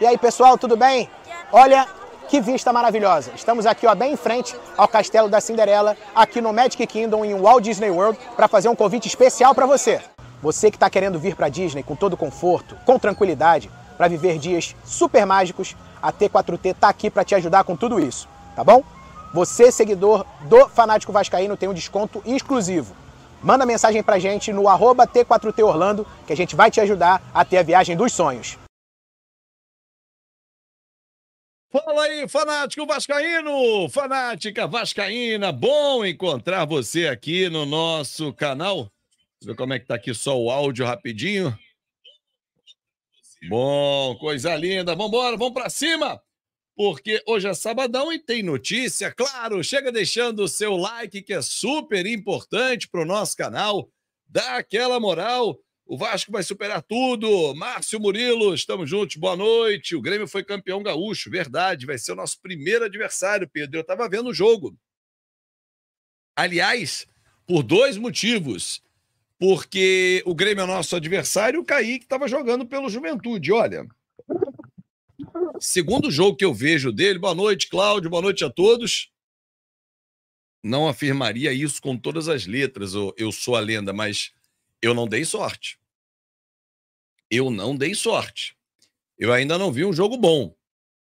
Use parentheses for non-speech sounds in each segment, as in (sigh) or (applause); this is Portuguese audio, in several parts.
E aí, pessoal, tudo bem? Olha que vista maravilhosa. Estamos aqui, ó, bem em frente ao Castelo da Cinderela, aqui no Magic Kingdom em Walt Disney World, para fazer um convite especial para você. Você que está querendo vir para Disney com todo conforto, com tranquilidade, para viver dias super mágicos, a T4T tá aqui para te ajudar com tudo isso, tá bom? Você, seguidor do Fanático Vascaíno, tem um desconto exclusivo. Manda mensagem pra gente no T4T Orlando, que a gente vai te ajudar a ter a viagem dos sonhos. Fala aí, fanático vascaíno, fanática vascaína, bom encontrar você aqui no nosso canal. Deixa eu ver como é que tá aqui só o áudio rapidinho. Bom, coisa linda. Vamos embora, vamos para cima. Porque hoje é sabadão e tem notícia, claro. Chega deixando o seu like que é super importante para o nosso canal. Dá aquela moral o Vasco vai superar tudo. Márcio Murilo, estamos juntos. Boa noite. O Grêmio foi campeão gaúcho, verdade. Vai ser o nosso primeiro adversário, Pedro. Eu estava vendo o jogo. Aliás, por dois motivos. Porque o Grêmio é nosso adversário e o Kaique estava jogando pelo Juventude. Olha, segundo jogo que eu vejo dele. Boa noite, Cláudio. Boa noite a todos. Não afirmaria isso com todas as letras, eu sou a lenda, mas eu não dei sorte eu não dei sorte. Eu ainda não vi um jogo bom,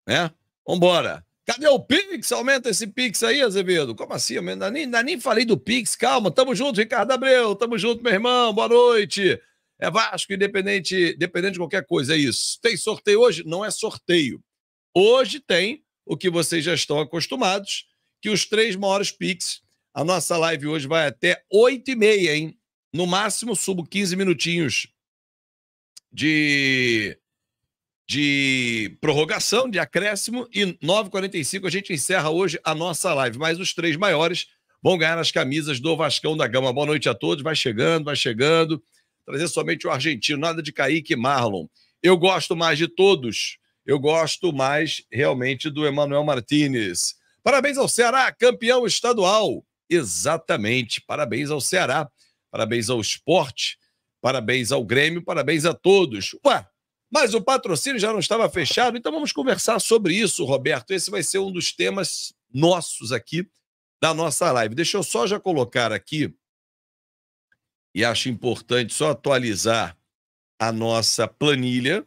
né? Vambora. Cadê o Pix? Aumenta esse Pix aí, Azevedo. Como assim? Eu ainda nem, ainda nem falei do Pix. Calma, tamo junto, Ricardo Abreu. Tamo junto, meu irmão. Boa noite. É Vasco, independente, independente de qualquer coisa, é isso. Tem sorteio hoje? Não é sorteio. Hoje tem o que vocês já estão acostumados, que os três maiores Pix. A nossa live hoje vai até 8h30, hein? No máximo, subo 15 minutinhos de, de prorrogação, de acréscimo, e 9h45 a gente encerra hoje a nossa live. Mas os três maiores vão ganhar as camisas do Vascão da Gama. Boa noite a todos, vai chegando, vai chegando. Trazer somente o argentino, nada de Kaique Marlon. Eu gosto mais de todos, eu gosto mais realmente do Emanuel Martinez. Parabéns ao Ceará, campeão estadual. Exatamente, parabéns ao Ceará, parabéns ao esporte Parabéns ao Grêmio, parabéns a todos. Ué, mas o patrocínio já não estava fechado, então vamos conversar sobre isso, Roberto. Esse vai ser um dos temas nossos aqui da nossa live. Deixa eu só já colocar aqui, e acho importante só atualizar a nossa planilha,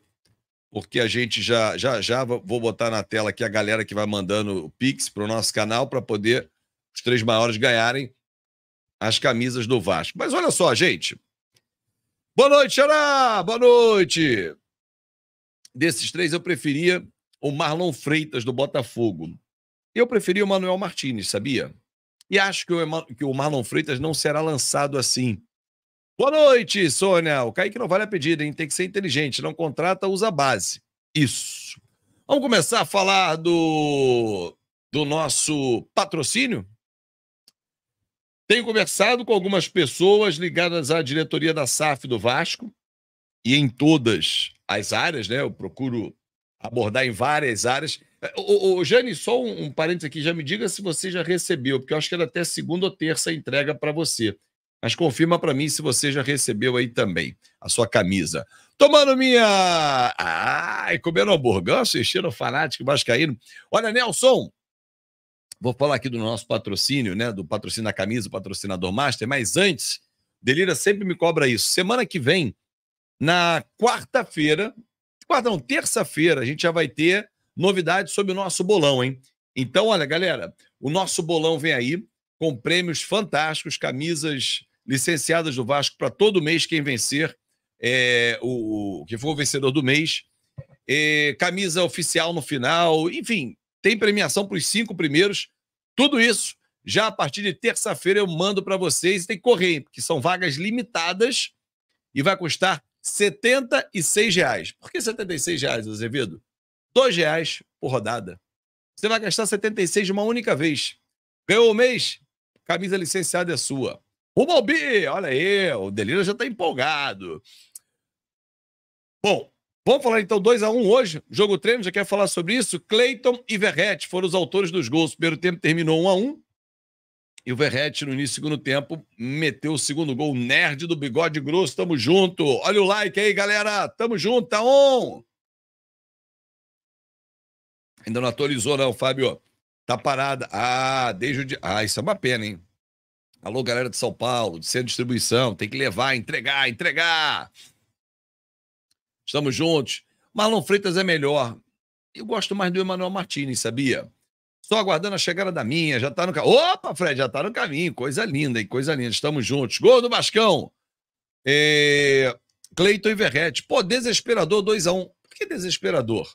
porque a gente já já já vou botar na tela aqui a galera que vai mandando o Pix para o nosso canal para poder os três maiores ganharem as camisas do Vasco. Mas olha só, gente, Boa noite, Xará! Boa noite! Desses três, eu preferia o Marlon Freitas do Botafogo. Eu preferia o Manuel Martins, sabia? E acho que o, que o Marlon Freitas não será lançado assim. Boa noite, Sônia. O Kaique não vale a pedida, hein? Tem que ser inteligente. Não contrata, usa base. Isso. Vamos começar a falar do, do nosso patrocínio? Tenho conversado com algumas pessoas ligadas à diretoria da SAF do Vasco e em todas as áreas, né? Eu procuro abordar em várias áreas. Ô, ô, Jane, só um, um parênteses aqui, já me diga se você já recebeu, porque eu acho que era até segunda ou terça entrega para você. Mas confirma para mim se você já recebeu aí também a sua camisa. Tomando minha. Ai, comendo hamburgão, assistindo o fanático vascaíno. Olha, Nelson, Vou falar aqui do nosso patrocínio, né? Do patrocínio da camisa, patrocinador master, mas antes, Delira sempre me cobra isso. Semana que vem, na quarta-feira, quarta não, terça-feira, a gente já vai ter novidades sobre o nosso bolão, hein? Então, olha, galera, o nosso bolão vem aí com prêmios fantásticos, camisas licenciadas do Vasco para todo mês quem vencer, é, o, que for o vencedor do mês, é, camisa oficial no final, enfim, tem premiação para os cinco primeiros. Tudo isso já a partir de terça-feira eu mando para vocês. Tem que correr, porque são vagas limitadas e vai custar R$ 76. Reais. Por que R$ 76, reais, Azevedo? R$ reais por rodada. Você vai gastar 76 de uma única vez. Ganhou o mês? Camisa licenciada é sua. o ao Olha aí, o Delira já está empolgado. Bom, Vamos falar então 2 a 1 um hoje. Jogo treino, já quer falar sobre isso. Cleiton e Verrete foram os autores dos gols. O primeiro tempo terminou 1 um a 1 um, E o Verrete, no início do segundo tempo, meteu o segundo gol. Nerd do bigode grosso, tamo junto. Olha o like aí, galera. Tamo junto, tá on. Ainda não atualizou, não, Fábio. Tá parada. Ah, desde o dia. Ah, isso é uma pena, hein? Alô, galera de São Paulo, de centro de distribuição. Tem que levar, entregar, entregar. Estamos juntos. Marlon Freitas é melhor. Eu gosto mais do Emanuel Martins, sabia? Estou aguardando a chegada da minha, já está no caminho. Opa, Fred, já está no caminho. Coisa linda, hein? Coisa linda. Estamos juntos. Gol do Bascão. É... Cleiton e Verrete. Pô, desesperador 2x1. Um. Por que desesperador?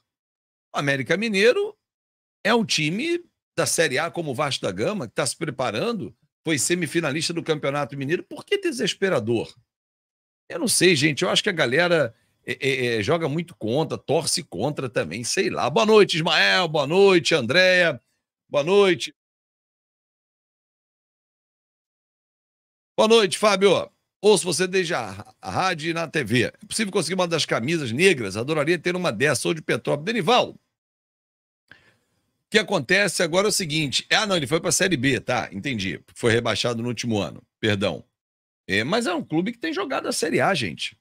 O América Mineiro é um time da Série A como o Vasco da Gama, que está se preparando, foi semifinalista do Campeonato Mineiro. Por que desesperador? Eu não sei, gente. Eu acho que a galera é, é, é, joga muito contra, torce contra também, sei lá. Boa noite, Ismael. Boa noite, Andréia. Boa noite. Boa noite, Fábio. Ouço você desde a, rádio e na TV. É possível conseguir uma das camisas negras? Adoraria ter uma dessa ou de Petrópolis. Denival, o que acontece agora é o seguinte. Ah, não, ele foi para a Série B, tá? Entendi. Foi rebaixado no último ano. Perdão. É, mas é um clube que tem jogado a Série A, gente.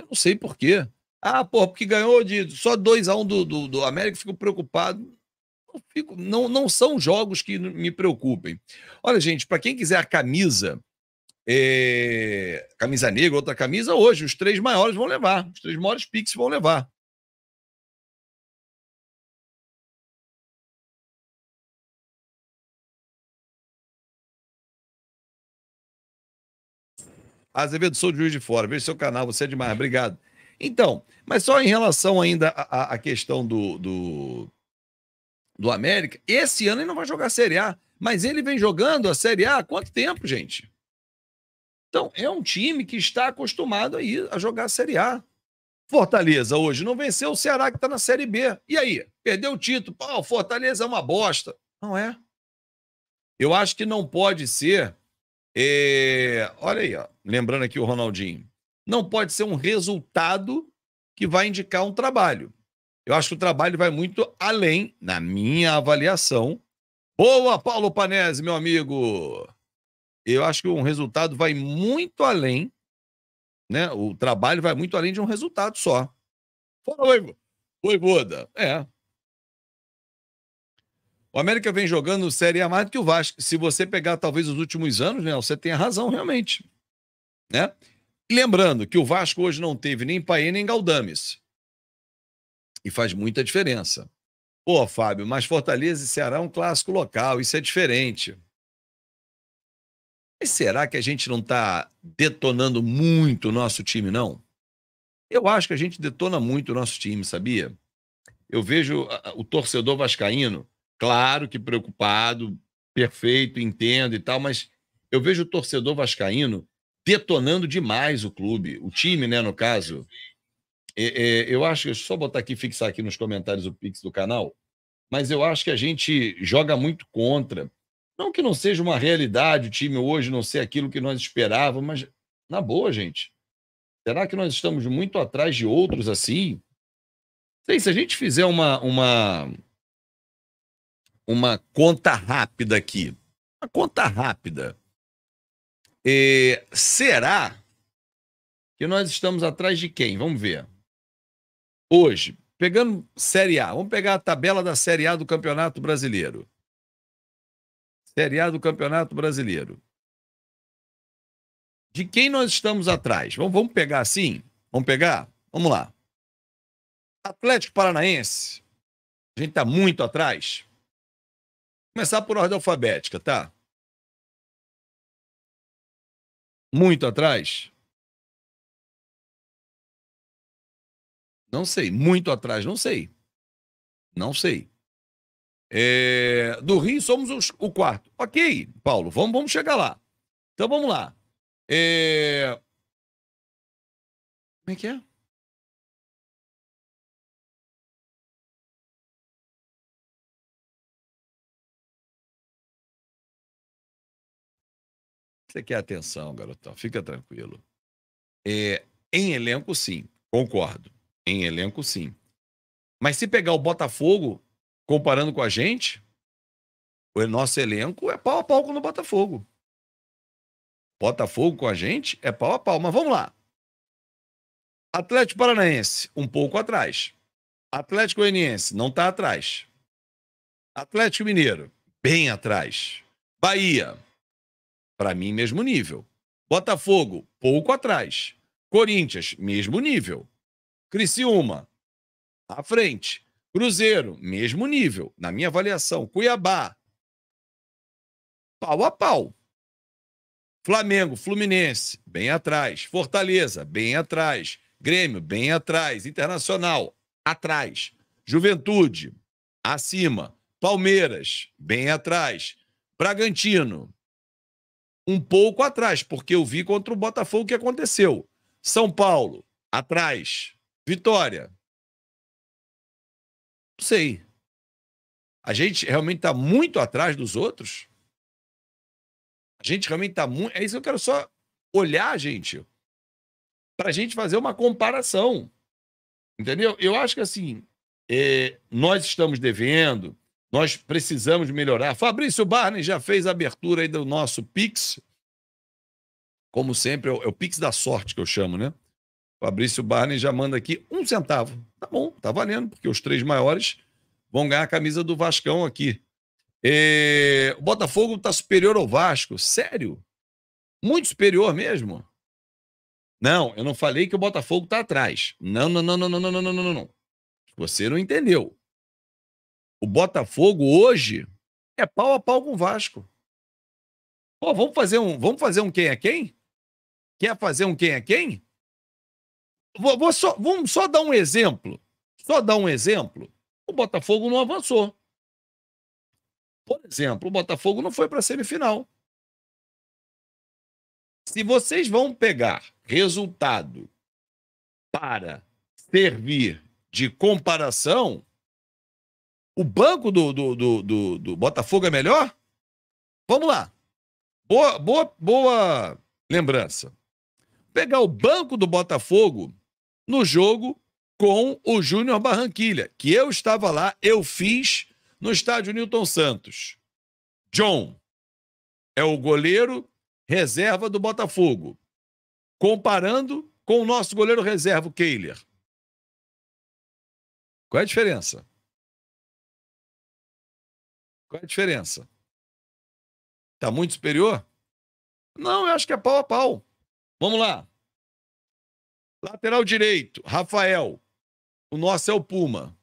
Eu não sei por quê. Ah, pô, porque ganhou de só 2x1 um do, do, do América, fico preocupado. Não, fico, não, não são jogos que me preocupem. Olha, gente, para quem quiser a camisa, é, camisa negra, outra camisa, hoje os três maiores vão levar. Os três maiores piques vão levar. Azevedo, sou de Juiz de Fora, veja seu canal, você é demais, obrigado. Então, mas só em relação ainda à, à questão do, do, do, América, esse ano ele não vai jogar a Série A, mas ele vem jogando a Série A há quanto tempo, gente? Então, é um time que está acostumado a, ir, a jogar a Série A. Fortaleza hoje não venceu o Ceará que está na Série B. E aí? Perdeu o título. Pô, Fortaleza é uma bosta. Não é. Eu acho que não pode ser é, olha aí, ó. lembrando aqui o Ronaldinho. Não pode ser um resultado que vai indicar um trabalho. Eu acho que o trabalho vai muito além, na minha avaliação. Boa, Paulo Panese, meu amigo! Eu acho que um resultado vai muito além, né? O trabalho vai muito além de um resultado só. Fala, Voivoda. É, o América vem jogando Série A mais do que o Vasco. Se você pegar talvez os últimos anos, né, você tem razão realmente. Né? lembrando que o Vasco hoje não teve nem Paê nem Galdames. E faz muita diferença. Pô, Fábio, mas Fortaleza e Ceará é um clássico local, isso é diferente. Mas será que a gente não está detonando muito o nosso time, não? Eu acho que a gente detona muito o nosso time, sabia? Eu vejo o torcedor vascaíno Claro que preocupado, perfeito, entendo e tal, mas eu vejo o torcedor vascaíno detonando demais o clube, o time, né, no caso. É, é, eu acho que só botar aqui, fixar aqui nos comentários o pix do canal, mas eu acho que a gente joga muito contra. Não que não seja uma realidade o time hoje não ser aquilo que nós esperávamos, mas na boa, gente. Será que nós estamos muito atrás de outros assim? Sei, se a gente fizer uma, uma uma conta rápida aqui. Uma conta rápida. E será que nós estamos atrás de quem? Vamos ver. Hoje, pegando Série A, vamos pegar a tabela da Série A do Campeonato Brasileiro. Série A do Campeonato Brasileiro. De quem nós estamos atrás? Vamos, vamos pegar assim? Vamos pegar? Vamos lá. Atlético Paranaense. A gente está muito atrás. Começar por ordem alfabética, tá? Muito atrás? Não sei. Muito atrás, não sei. Não sei. É... do Rio somos os... o quarto. Ok, Paulo, vamos, vamos chegar lá. Então vamos lá. É... Como é que é? Você quer atenção, garotão, fica tranquilo. É, em elenco, sim, concordo. Em elenco, sim. Mas se pegar o Botafogo, comparando com a gente, o nosso elenco é pau a pau com o Botafogo. Botafogo com a gente é pau a pau. Mas vamos lá. Atlético Paranaense, um pouco atrás. Atlético Goianiense, não está atrás. Atlético Mineiro, bem atrás. Bahia, para mim, mesmo nível. Botafogo, pouco atrás. Corinthians, mesmo nível. Criciúma, à frente. Cruzeiro, mesmo nível. Na minha avaliação, Cuiabá, pau a pau. Flamengo, Fluminense, bem atrás. Fortaleza, bem atrás. Grêmio, bem atrás. Internacional, atrás. Juventude, acima. Palmeiras, bem atrás. Bragantino, um pouco atrás, porque eu vi contra o Botafogo o que aconteceu. São Paulo, atrás. Vitória. Não sei. A gente realmente está muito atrás dos outros? A gente realmente está muito. É isso que eu quero só olhar, gente, para a gente fazer uma comparação. Entendeu? Eu acho que assim, é, nós estamos devendo, nós precisamos melhorar. Fabrício Barney já fez a abertura aí do nosso Pix. Como sempre, é o, é o Pix da sorte que eu chamo, né? Fabrício Barney já manda aqui um centavo. Tá bom, tá valendo, porque os três maiores vão ganhar a camisa do Vascão aqui. E... É, o Botafogo está superior ao Vasco. Sério? Muito superior mesmo? Não, eu não falei que o Botafogo está atrás. não, não, não, não, não, não, não, não, não. Você não entendeu. O Botafogo hoje é pau a pau com o Vasco. Pô, vamos fazer um, vamos fazer um quem é quem? Quer fazer um quem é quem? Vou, vou só, vamos só dar um exemplo. Só dar um exemplo. O Botafogo não avançou. Por exemplo, o Botafogo não foi para a semifinal. Se vocês vão pegar resultado para servir de comparação, o banco do, do, do, do, do Botafogo é melhor? Vamos lá. Boa, boa, boa lembrança. Pegar o banco do Botafogo no jogo com o Júnior Barranquilha, que eu estava lá, eu fiz no estádio Newton Santos. John é o goleiro reserva do Botafogo. Comparando com o nosso goleiro reserva, o Kehler. Qual é a diferença? Qual é a diferença? Está muito superior? Não, eu acho que é pau a pau. Vamos lá. Lateral direito, Rafael. O nosso é o Puma.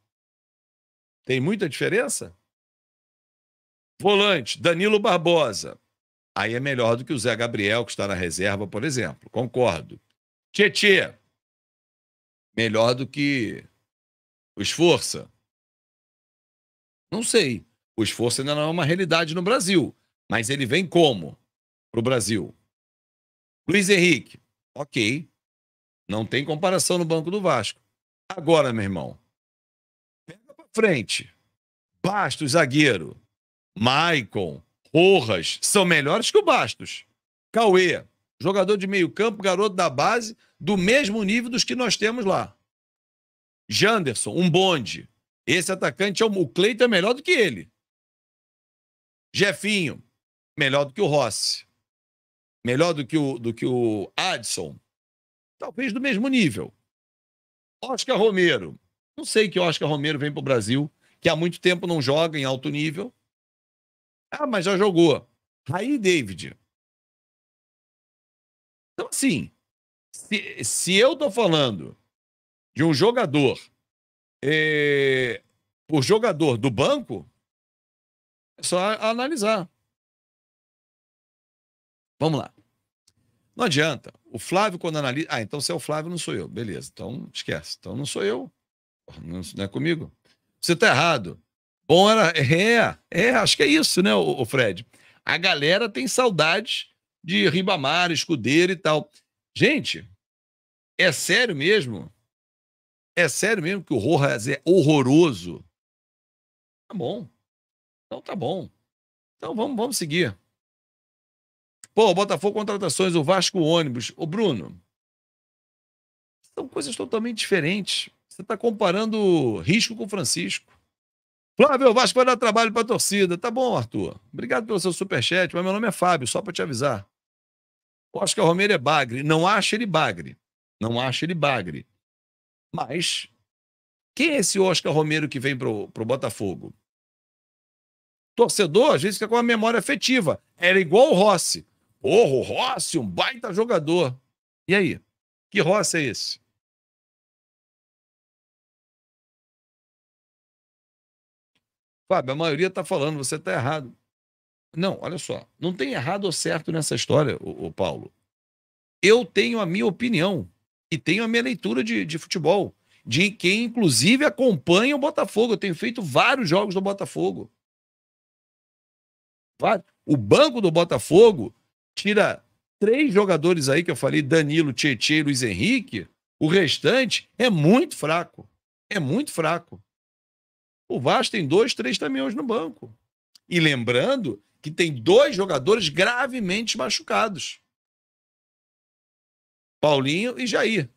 Tem muita diferença? Volante, Danilo Barbosa. Aí é melhor do que o Zé Gabriel, que está na reserva, por exemplo. Concordo. Tietê. Melhor do que o Esforça. Não sei. O esforço ainda não é uma realidade no Brasil, mas ele vem como para o Brasil? Luiz Henrique, ok. Não tem comparação no Banco do Vasco. Agora, meu irmão, pega para frente. Bastos, zagueiro. Maicon, Rojas, são melhores que o Bastos. Cauê, jogador de meio campo, garoto da base, do mesmo nível dos que nós temos lá. Janderson, um bonde. Esse atacante é o, o Cleiton é melhor do que ele. Jefinho, melhor do que o Rossi. Melhor do que o, do que o Adson. Talvez do mesmo nível. Oscar Romero. Não sei que Oscar Romero vem para o Brasil, que há muito tempo não joga em alto nível. Ah, mas já jogou. Aí, David. Então, assim, se, se eu estou falando de um jogador, é, jogador do banco, é só analisar. Vamos lá. Não adianta. O Flávio, quando analisa. Ah, então se é o Flávio, não sou eu. Beleza, então esquece. Então não sou eu. Não, não é comigo. Você tá errado. Bom, era. É, é, acho que é isso, né, o, o Fred? A galera tem saudade de Ribamar, escudeiro e tal. Gente, é sério mesmo? É sério mesmo que o Rojas é horroroso? Tá bom. Então tá bom. Então vamos, vamos seguir. Pô, Botafogo contratações, o Vasco ônibus. Ô, Bruno, são coisas totalmente diferentes. Você está comparando risco com Francisco. Flávio, o Vasco vai dar trabalho para a torcida. Tá bom, Arthur. Obrigado pelo seu superchat, mas meu nome é Fábio, só para te avisar. O Oscar Romero é bagre. Não acha ele bagre. Não acha ele bagre. Mas, quem é esse Oscar Romero que vem pro, pro Botafogo? torcedor às vezes fica com uma memória afetiva. Era igual o Rossi. Porra, o Rossi, um baita jogador. E aí? Que Rossi é esse? Fábio, a maioria está falando, você está errado. Não, olha só. Não tem errado ou certo nessa história, o, Paulo. Eu tenho a minha opinião e tenho a minha leitura de, de futebol. De quem, inclusive, acompanha o Botafogo. Eu tenho feito vários jogos do Botafogo. O banco do Botafogo tira três jogadores aí que eu falei, Danilo, Tietchan e Luiz Henrique. O restante é muito fraco. É muito fraco. O Vasco tem dois, três caminhões no banco. E lembrando que tem dois jogadores gravemente machucados. Paulinho e Jair.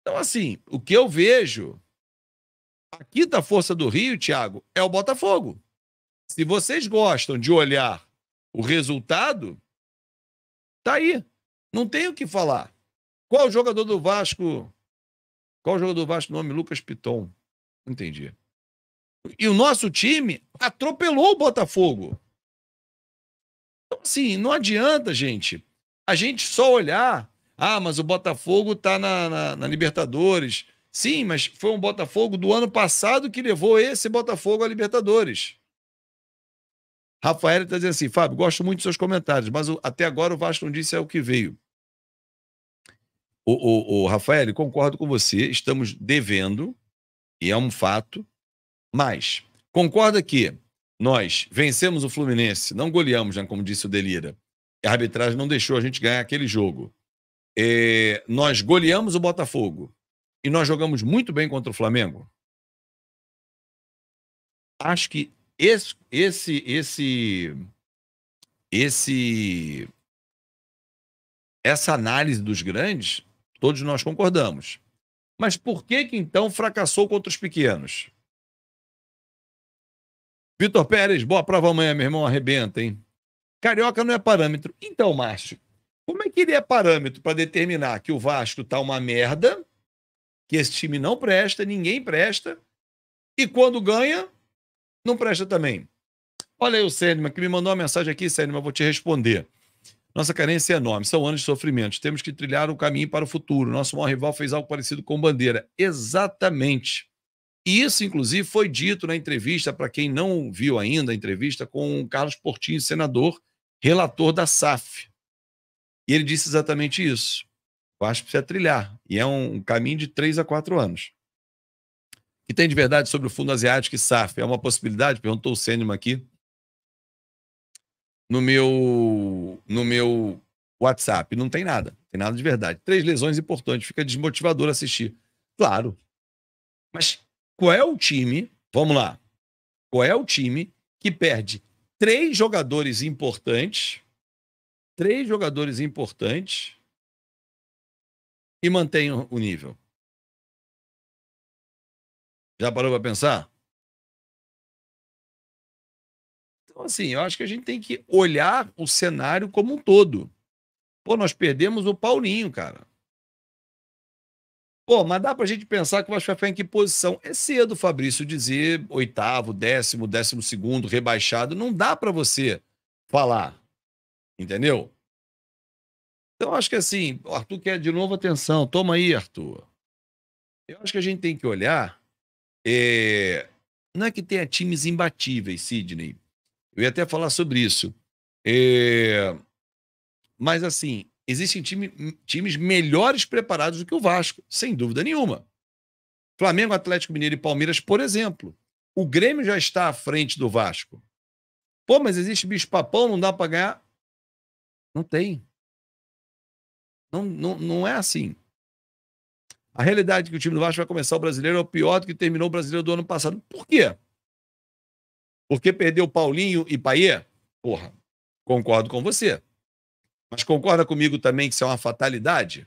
Então, assim, o que eu vejo aqui da tá Força do Rio, Thiago, é o Botafogo. Se vocês gostam de olhar o resultado, tá aí. Não tem o que falar. Qual jogador do Vasco? Qual jogador do Vasco? Nome Lucas Piton. Entendi. E o nosso time atropelou o Botafogo. Então, assim, não adianta, gente, a gente só olhar. Ah, mas o Botafogo tá na, na, na Libertadores. Sim, mas foi um Botafogo do ano passado que levou esse Botafogo à Libertadores. Rafael está dizendo assim, Fábio, gosto muito dos seus comentários, mas o, até agora o Vasco não disse é o que veio. O, o, o Rafael, concordo com você, estamos devendo, e é um fato, mas concorda que nós vencemos o Fluminense, não goleamos, né, como disse o Delira. A arbitragem não deixou a gente ganhar aquele jogo. É, nós goleamos o Botafogo e nós jogamos muito bem contra o Flamengo. Acho que esse, esse, esse, esse, essa análise dos grandes, todos nós concordamos. Mas por que que então fracassou contra os pequenos? Vitor Pérez, boa prova amanhã, meu irmão, arrebenta, hein? Carioca não é parâmetro. Então, Márcio, como é que ele é parâmetro para determinar que o Vasco tá uma merda, que esse time não presta, ninguém presta, e quando ganha, não presta também. Olha aí o Sênima, que me mandou uma mensagem aqui, Sênima, vou te responder. Nossa carência é enorme, são anos de sofrimentos. Temos que trilhar um caminho para o futuro. Nosso maior rival fez algo parecido com bandeira. Exatamente. E isso, inclusive, foi dito na entrevista, para quem não viu ainda a entrevista, com o Carlos Portinho, senador, relator da SAF. E ele disse exatamente isso. O Vasco precisa trilhar. E é um caminho de três a quatro anos que tem de verdade sobre o Fundo Asiático e SAF? É uma possibilidade? Perguntou o Sênima aqui. No meu, no meu WhatsApp. Não tem nada. tem nada de verdade. Três lesões importantes. Fica desmotivador assistir. Claro. Mas qual é o time? Vamos lá. Qual é o time que perde três jogadores importantes? Três jogadores importantes e mantém o nível. Já parou para pensar? Então, assim, eu acho que a gente tem que olhar o cenário como um todo. Pô, nós perdemos o Paulinho, cara. Pô, mas dá pra gente pensar que o Vasco vai ficar em que posição? É cedo, Fabrício, dizer oitavo, décimo, décimo segundo, rebaixado. Não dá para você falar. Entendeu? Então, acho que assim, o Arthur quer de novo atenção. Toma aí, Arthur. Eu acho que a gente tem que olhar é... Não é que tenha times imbatíveis, Sidney. Eu ia até falar sobre isso. É... Mas, assim, existem time, times melhores preparados do que o Vasco, sem dúvida nenhuma. Flamengo, Atlético Mineiro e Palmeiras, por exemplo. O Grêmio já está à frente do Vasco. Pô, mas existe bicho-papão, não dá para ganhar? Não tem. Não, não, não é assim. A realidade é que o time do Vasco vai começar o brasileiro é o pior do que terminou o brasileiro do ano passado. Por quê? Porque perdeu Paulinho e Paier? Porra, concordo com você. Mas concorda comigo também que isso é uma fatalidade?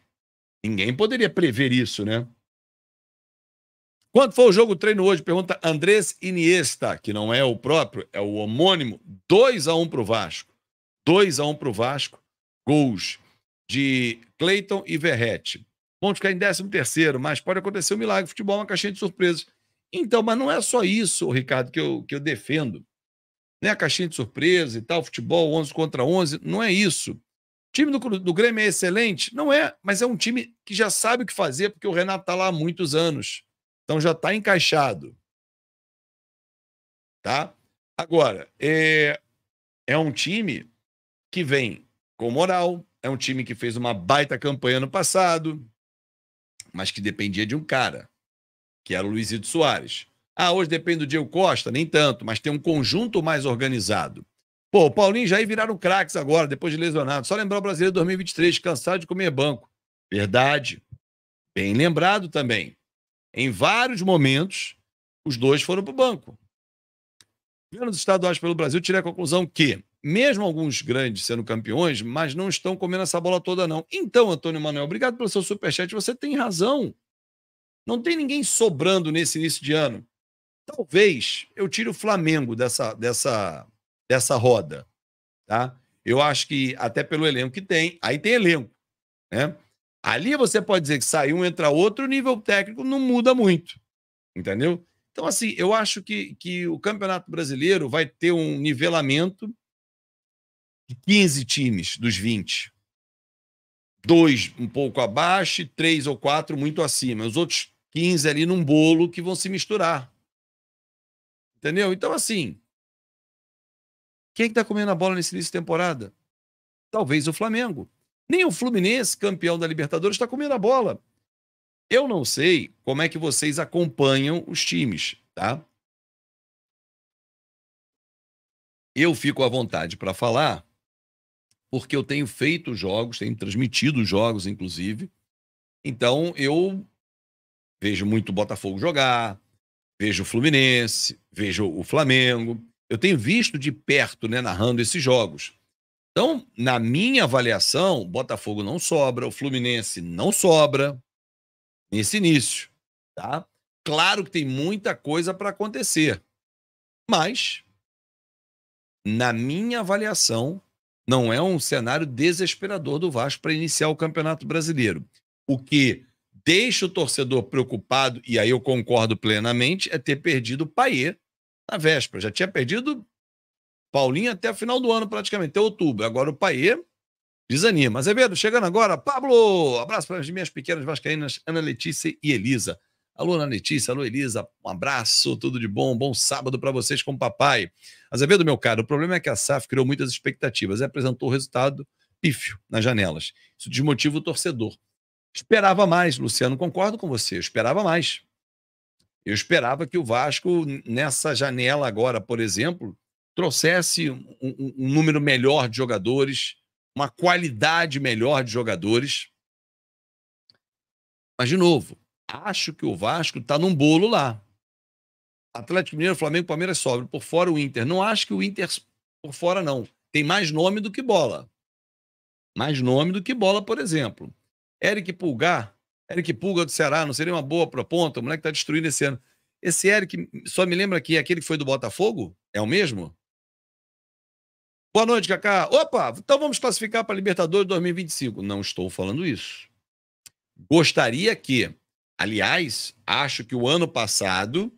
Ninguém poderia prever isso, né? Quanto foi o jogo treino hoje? Pergunta Andrés Iniesta, que não é o próprio, é o homônimo. 2 a 1 para o Vasco. 2 a 1 para o Vasco. Gols de Cleiton e Verrete. Vamos ficar em 13 terceiro, mas pode acontecer um milagre. Futebol é uma caixinha de surpresas. Então, mas não é só isso, Ricardo, que eu, que eu defendo. Né? A caixinha de surpresa e tal, futebol 11 contra 11, não é isso. O time do, do Grêmio é excelente? Não é, mas é um time que já sabe o que fazer, porque o Renato está lá há muitos anos. Então já está encaixado. Tá? Agora, é, é um time que vem com moral, é um time que fez uma baita campanha no passado, mas que dependia de um cara, que era o Luizito Soares. Ah, hoje depende do Diego Costa? Nem tanto, mas tem um conjunto mais organizado. Pô, o Paulinho já viraram craques agora, depois de lesionado. Só lembrar o Brasileiro 2023, cansado de comer banco. Verdade. Bem lembrado também. Em vários momentos, os dois foram para o banco. Vendo os estaduais pelo Brasil, tirei a conclusão que mesmo alguns grandes sendo campeões, mas não estão comendo essa bola toda, não. Então, Antônio Manuel, obrigado pelo seu superchat. Você tem razão. Não tem ninguém sobrando nesse início de ano. Talvez eu tire o Flamengo dessa, dessa, dessa roda. Tá? Eu acho que até pelo elenco que tem, aí tem elenco. Né? Ali você pode dizer que sai um, entra outro, o nível técnico não muda muito. Entendeu? Então, assim, eu acho que, que o Campeonato Brasileiro vai ter um nivelamento de 15 times dos 20. Dois um pouco abaixo três ou quatro muito acima. Os outros 15 ali num bolo que vão se misturar. Entendeu? Então, assim, quem é está comendo a bola nesse início de temporada? Talvez o Flamengo. Nem o Fluminense, campeão da Libertadores, está comendo a bola. Eu não sei como é que vocês acompanham os times, tá? Eu fico à vontade para falar porque eu tenho feito jogos, tenho transmitido jogos, inclusive. Então, eu vejo muito o Botafogo jogar, vejo o Fluminense, vejo o Flamengo. Eu tenho visto de perto, né, narrando esses jogos. Então, na minha avaliação, Botafogo não sobra, o Fluminense não sobra nesse início, tá? Claro que tem muita coisa para acontecer. Mas na minha avaliação, não é um cenário desesperador do Vasco para iniciar o Campeonato Brasileiro. O que deixa o torcedor preocupado, e aí eu concordo plenamente, é ter perdido o Paier na véspera. Já tinha perdido Paulinho até a final do ano, praticamente, até outubro. Agora o Paier desanima. Azevedo, chegando agora, Pablo! Abraço para as minhas pequenas vascaínas, Ana Letícia e Elisa. Alô, Ana Letícia, alô, Elisa, um abraço, tudo de bom, bom sábado para vocês com o papai. Azevedo, meu caro, o problema é que a SAF criou muitas expectativas e apresentou o resultado pífio nas janelas. Isso desmotiva o torcedor. Esperava mais, Luciano, concordo com você, eu esperava mais. Eu esperava que o Vasco, nessa janela agora, por exemplo, trouxesse um, um, um número melhor de jogadores, uma qualidade melhor de jogadores. Mas, de novo, acho que o Vasco está num bolo lá. Atlético Mineiro, Flamengo, Palmeiras sobe. Por fora o Inter. Não acho que o Inter por fora, não. Tem mais nome do que bola. Mais nome do que bola, por exemplo. Eric Pulgar. Eric Pulga do Ceará. Não seria uma boa pra ponta? O moleque tá destruindo esse ano. Esse Eric, só me lembra que aquele que foi do Botafogo? É o mesmo? Boa noite, Kaká. Opa, então vamos classificar para Libertadores 2025. Não estou falando isso. Gostaria que Aliás, acho que o ano passado,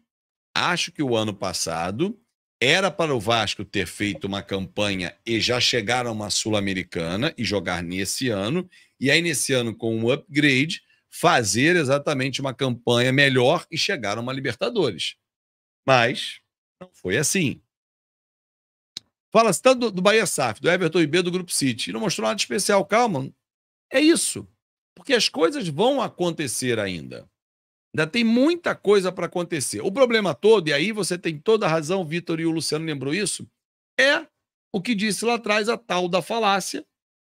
acho que o ano passado era para o Vasco ter feito uma campanha e já chegar a uma Sul-Americana e jogar nesse ano, e aí nesse ano com um upgrade fazer exatamente uma campanha melhor e chegar a uma Libertadores. Mas não foi assim. Fala-se tanto do, do Bahia SAF, do Everton e B do Grupo City. E não mostrou nada especial. Calma. É isso. Porque as coisas vão acontecer ainda. Ainda tem muita coisa para acontecer. O problema todo, e aí você tem toda a razão, Vitor e o Luciano lembrou isso, é o que disse lá atrás a tal da falácia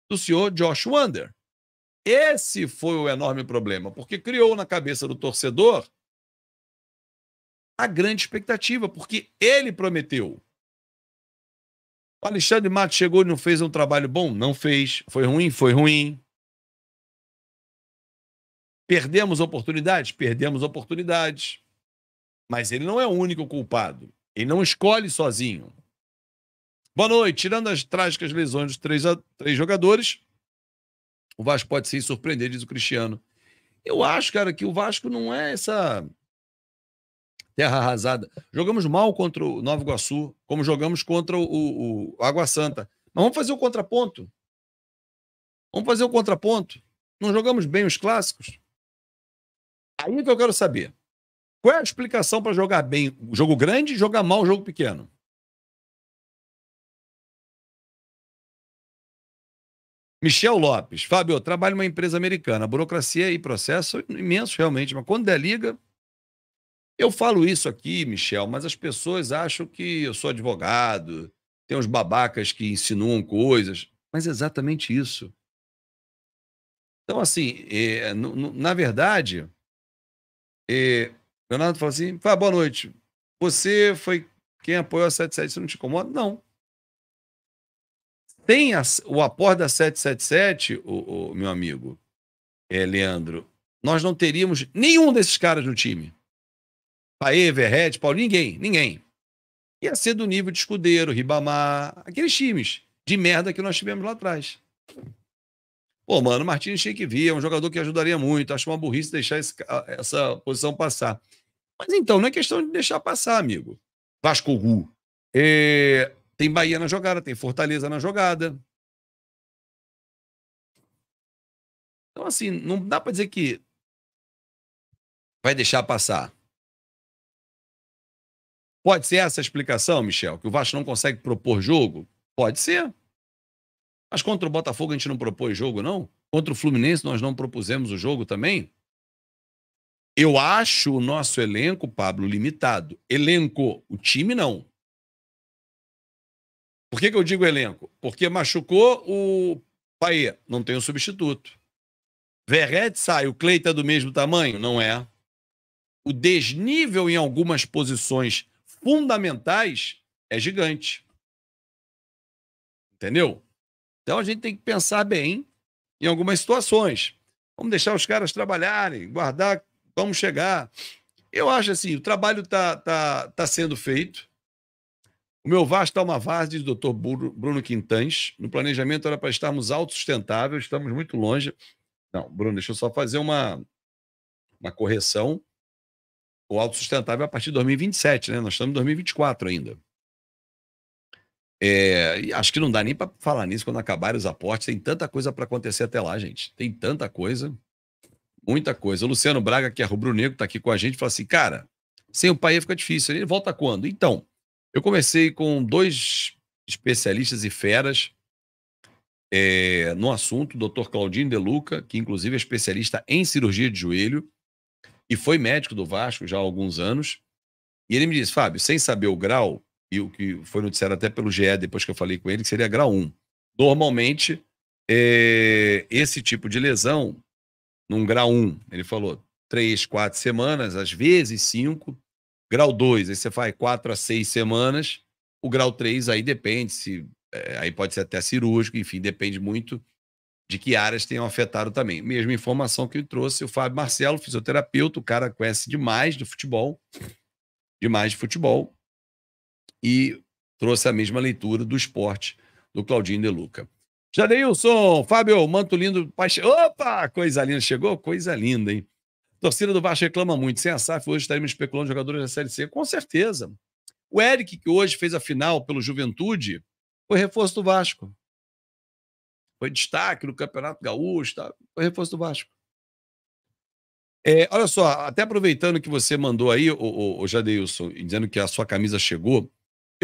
do senhor Josh Wander. Esse foi o enorme problema, porque criou na cabeça do torcedor a grande expectativa, porque ele prometeu. O Alexandre Matos chegou e não fez um trabalho bom? Não fez. Foi ruim? Foi ruim. Perdemos oportunidades? Perdemos oportunidades. Mas ele não é o único culpado. Ele não escolhe sozinho. Boa noite. Tirando as trágicas lesões dos três, três jogadores, o Vasco pode se surpreender, diz o Cristiano. Eu acho, cara, que o Vasco não é essa terra arrasada. Jogamos mal contra o Nova Iguaçu, como jogamos contra o, o, o Água Santa. Mas vamos fazer o contraponto. Vamos fazer o contraponto. Não jogamos bem os clássicos? Aí é que eu quero saber. Qual é a explicação para jogar bem o jogo grande e jogar mal o jogo pequeno? Michel Lopes, Fábio, eu trabalho em uma empresa americana. A burocracia e processo são é imensos realmente, mas quando der liga. Eu falo isso aqui, Michel, mas as pessoas acham que eu sou advogado, tem uns babacas que insinuam coisas, mas é exatamente isso. Então, assim, é, na verdade, e Leonardo falou assim: Fala, boa noite. Você foi quem apoiou a 77, isso não te incomoda? Não. Tem a, o apoio da 777, o, o meu amigo é, Leandro, nós não teríamos nenhum desses caras no time. Paê, Verret, Paulo, ninguém, ninguém. Ia ser do nível de Escudeiro, Ribamar, aqueles times de merda que nós tivemos lá atrás. Pô, mano, Martins tinha que vir, é um jogador que ajudaria muito. Acho uma burrice deixar esse, essa posição passar. Mas então, não é questão de deixar passar, amigo. Vasco Ru. É, tem Bahia na jogada, tem Fortaleza na jogada. Então, assim, não dá para dizer que vai deixar passar. Pode ser essa a explicação, Michel, que o Vasco não consegue propor jogo? Pode ser. Mas contra o Botafogo a gente não propôs jogo, não? Contra o Fluminense nós não propusemos o jogo também? Eu acho o nosso elenco, Pablo, limitado. Elenco, o time não. Por que, que eu digo elenco? Porque machucou o Paê, não tem um substituto. Verret sai, o Cleita é do mesmo tamanho? Não é. O desnível em algumas posições fundamentais é gigante. Entendeu? Então a gente tem que pensar bem em algumas situações. Vamos deixar os caras trabalharem, guardar, vamos chegar. Eu acho assim, o trabalho está tá, tá sendo feito. O meu vasto está uma vaz, diz o doutor Bruno Quintans. No planejamento era para estarmos autossustentáveis, estamos muito longe. Não, Bruno, deixa eu só fazer uma, uma correção. O autossustentável é a partir de 2027, né? Nós estamos em 2024 ainda. É, acho que não dá nem para falar nisso quando acabarem os aportes. Tem tanta coisa para acontecer até lá, gente. Tem tanta coisa, muita coisa. O Luciano Braga, que é rubro-negro, está aqui com a gente, fala assim: cara, sem o pai fica difícil. Ele volta quando? Então, eu comecei com dois especialistas e feras é, no assunto, o Dr. Claudinho Deluca, que inclusive é especialista em cirurgia de joelho e foi médico do Vasco já há alguns anos. E ele me disse: Fábio, sem saber o grau, e o que foi noticiado até pelo GE depois que eu falei com ele, que seria grau 1. Normalmente, é, esse tipo de lesão, num grau 1, ele falou, 3, 4 semanas, às vezes 5. Grau 2, aí você faz 4 a 6 semanas. O grau 3 aí depende, se é, aí pode ser até cirúrgico, enfim, depende muito de que áreas tenham afetado também. Mesma informação que eu trouxe o Fábio Marcelo, fisioterapeuta, o cara conhece demais do futebol, demais de futebol, e trouxe a mesma leitura do esporte do Claudinho De Luca. Jadeilson, Fábio, manto lindo, paixão. Opa, coisa linda, chegou? Coisa linda, hein? Torcida do Vasco reclama muito. Sem a SAF, hoje estaremos especulando jogadores da Série C. Com certeza. O Eric, que hoje fez a final pelo Juventude, foi reforço do Vasco. Foi destaque no Campeonato Gaúcho, tá? foi reforço do Vasco. É, olha só, até aproveitando que você mandou aí, o, o, o Jadeilson, dizendo que a sua camisa chegou,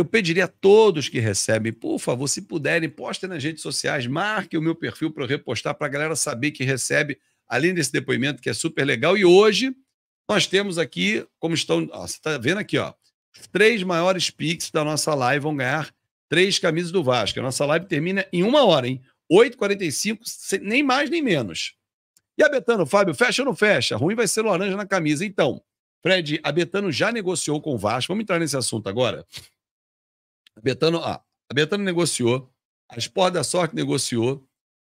eu pediria a todos que recebem, por favor, se puderem, postem nas redes sociais, marque o meu perfil para eu repostar, para a galera saber que recebe, além desse depoimento que é super legal. E hoje nós temos aqui, como estão. Ó, você está vendo aqui, ó. três maiores piques da nossa live vão ganhar três camisas do Vasco. A nossa live termina em uma hora, hein? 8h45, nem mais nem menos. E a Betano, Fábio, fecha ou não fecha? Ruim vai ser laranja na camisa. Então, Fred, a Betano já negociou com o Vasco. Vamos entrar nesse assunto agora. A Betano, ah, a Betano negociou, a Sport da Sorte negociou,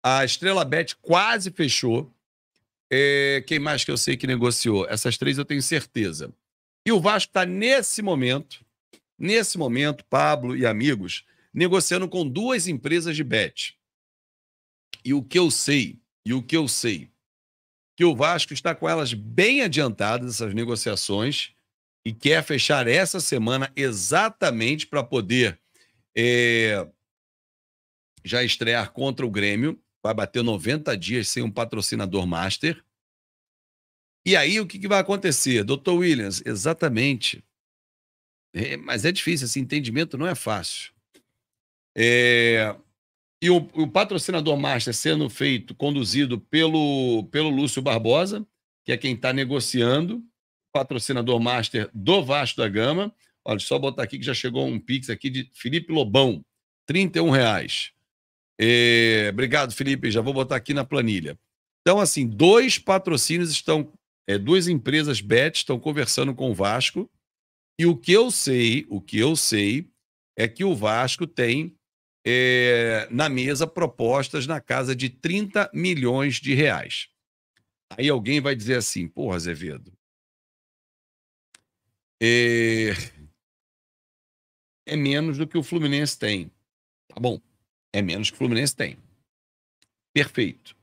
a Estrela Bet quase fechou. É, quem mais que eu sei que negociou? Essas três eu tenho certeza. E o Vasco está nesse momento, nesse momento, Pablo e amigos, negociando com duas empresas de bet. E o que eu sei, e o que eu sei, que o Vasco está com elas bem adiantadas, essas negociações, e quer fechar essa semana exatamente para poder é, já estrear contra o Grêmio. Vai bater 90 dias sem um patrocinador master. E aí, o que, que vai acontecer? Doutor Williams, exatamente. É, mas é difícil, esse entendimento não é fácil. É, e o, o, patrocinador master sendo feito, conduzido pelo, pelo Lúcio Barbosa, que é quem está negociando, patrocinador master do Vasco da Gama. Olha, só botar aqui que já chegou um pix aqui de Felipe Lobão, R$ reais. É, obrigado, Felipe. Já vou botar aqui na planilha. Então, assim, dois patrocínios estão, é, duas empresas bet estão conversando com o Vasco. E o que eu sei, o que eu sei é que o Vasco tem é, na mesa propostas na casa de 30 milhões de reais. Aí alguém vai dizer assim, porra, Azevedo, é, é menos do que o Fluminense tem. Tá bom, é menos que o Fluminense tem. Perfeito.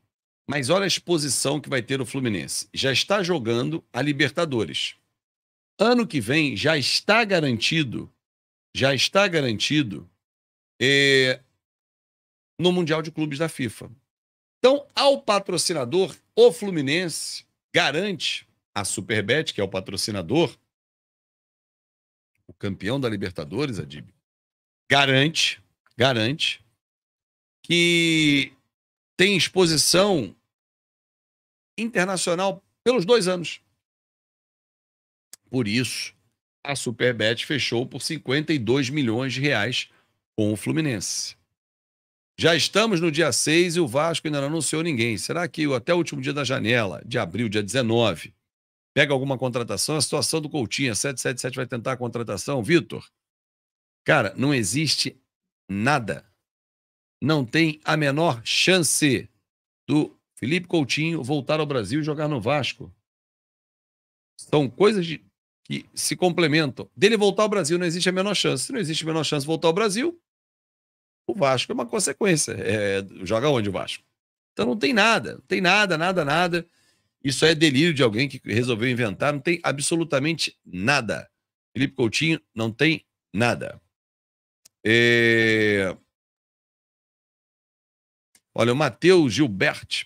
Mas olha a exposição que vai ter o Fluminense. Já está jogando a Libertadores. Ano que vem já está garantido, já está garantido é, no Mundial de Clubes da FIFA. Então, ao patrocinador, o Fluminense garante a Superbet, que é o patrocinador, o campeão da Libertadores, Adib, garante, garante que tem exposição internacional pelos dois anos. Por isso, a Superbet fechou por 52 milhões de reais com o Fluminense. Já estamos no dia 6 e o Vasco ainda não anunciou ninguém. Será que até o último dia da janela, de abril, dia 19, pega alguma contratação. A situação do Coutinho, 777 vai tentar a contratação. Vitor, cara, não existe nada. Não tem a menor chance do Felipe Coutinho voltar ao Brasil e jogar no Vasco. São coisas de, que se complementam. Dele voltar ao Brasil não existe a menor chance. Se não existe a menor chance de voltar ao Brasil, o Vasco é uma consequência. É, joga onde o Vasco? Então não tem nada, não tem nada, nada, nada. Isso é delírio de alguém que resolveu inventar, não tem absolutamente nada. Felipe Coutinho não tem nada. É... Olha, o Matheus Gilbert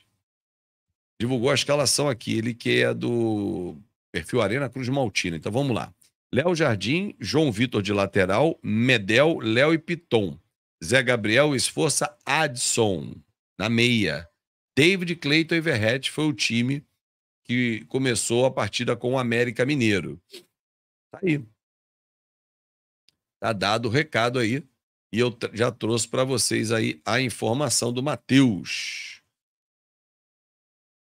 divulgou a escalação aqui, ele que é do perfil Arena Cruz Maltina. Então vamos lá. Léo Jardim, João Vitor de lateral, Medel, Léo e Piton. Zé Gabriel, Esforça, Adson na meia. David Clayton e foi o time que começou a partida com o América Mineiro. Tá aí. Tá dado o recado aí. E eu já trouxe para vocês aí a informação do Matheus.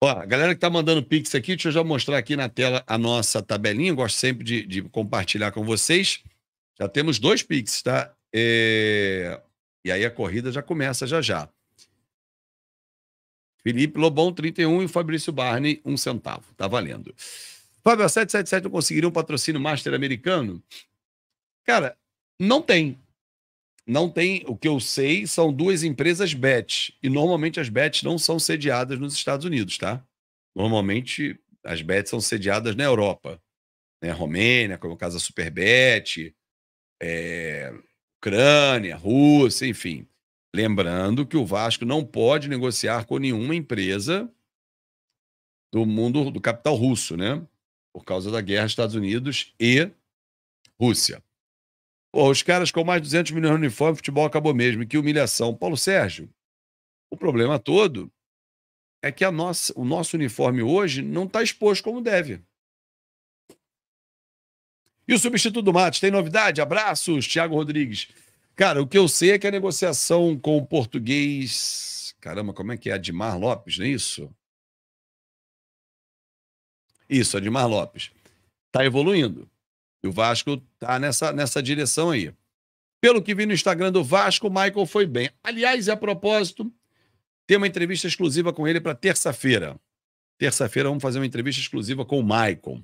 Ó, a galera que tá mandando pix aqui, deixa eu já mostrar aqui na tela a nossa tabelinha. Eu gosto sempre de, de compartilhar com vocês. Já temos dois pix, tá? É... E aí a corrida já começa já já. Felipe Lobão, 31 e Fabrício Barney, um centavo. Tá valendo. Fábio, a 777 não conseguiria um patrocínio master americano? Cara, não tem. Não tem. O que eu sei são duas empresas bet. E normalmente as bets não são sediadas nos Estados Unidos, tá? Normalmente as bets são sediadas na Europa. Né? Romênia, como o caso da Superbet, é... Ucrânia, Rússia, enfim. Lembrando que o Vasco não pode negociar com nenhuma empresa do mundo do capital russo, né? Por causa da guerra Estados Unidos e Rússia. Pô, os caras com mais de 200 milhões de uniforme, futebol acabou mesmo. Que humilhação. Paulo Sérgio, o problema todo é que a nossa, o nosso uniforme hoje não está exposto como deve. E o substituto do Matos, tem novidade? Abraços, Thiago Rodrigues. Cara, o que eu sei é que a negociação com o português. Caramba, como é que é? Admar Lopes, não é isso? Isso, Admar Lopes. Está evoluindo. E o Vasco está nessa, nessa direção aí. Pelo que vi no Instagram do Vasco, o Michael foi bem. Aliás, a propósito, tem uma entrevista exclusiva com ele para terça-feira. Terça-feira vamos fazer uma entrevista exclusiva com o Michael,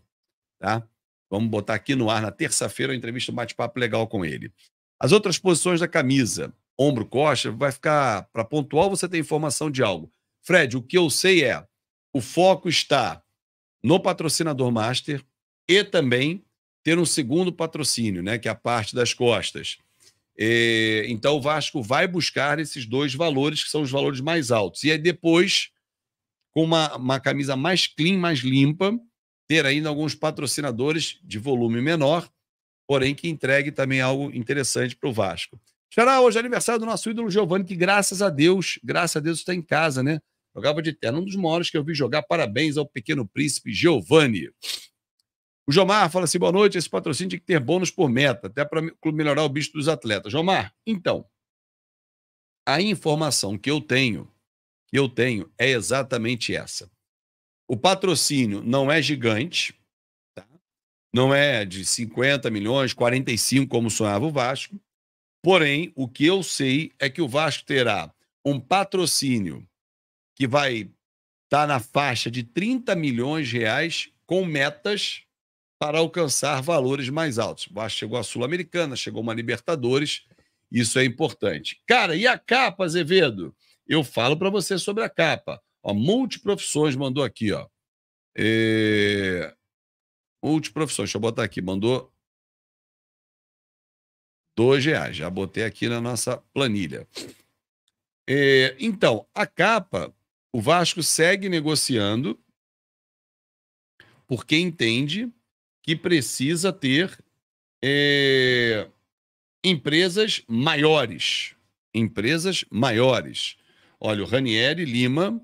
tá? Vamos botar aqui no ar na terça-feira uma entrevista, um bate-papo legal com ele. As outras posições da camisa, ombro, coxa, vai ficar para pontual, você tem informação de algo. Fred, o que eu sei é, o foco está no patrocinador master e também ter um segundo patrocínio, né, que é a parte das costas. E, então o Vasco vai buscar esses dois valores, que são os valores mais altos. E aí depois, com uma, uma camisa mais clean, mais limpa, ter ainda alguns patrocinadores de volume menor porém que entregue também algo interessante para o Vasco. Xará, hoje é aniversário do nosso ídolo Giovani, que graças a Deus, graças a Deus está em casa, né? Jogava de terno, um dos maiores que eu vi jogar. Parabéns ao pequeno príncipe Giovani. O Jomar fala assim: boa noite. Esse patrocínio tem que ter bônus por meta, até para melhorar o bicho dos atletas. Jomar, então, a informação que eu tenho, que eu tenho, é exatamente essa. O patrocínio não é gigante, não é de 50 milhões, 45 como sonhava o Vasco. Porém, o que eu sei é que o Vasco terá um patrocínio que vai estar tá na faixa de 30 milhões de reais com metas para alcançar valores mais altos. O Vasco chegou à Sul-Americana, chegou uma Libertadores, isso é importante. Cara, e a capa, Azevedo? Eu falo para você sobre a capa. Ó, multiprofissões mandou aqui, ó. É... Multiprofissões. Deixa eu botar aqui. Mandou dois reais. Já botei aqui na nossa planilha. É, então, a capa, o Vasco segue negociando porque entende que precisa ter é, empresas maiores. Empresas maiores. Olha, o Ranieri Lima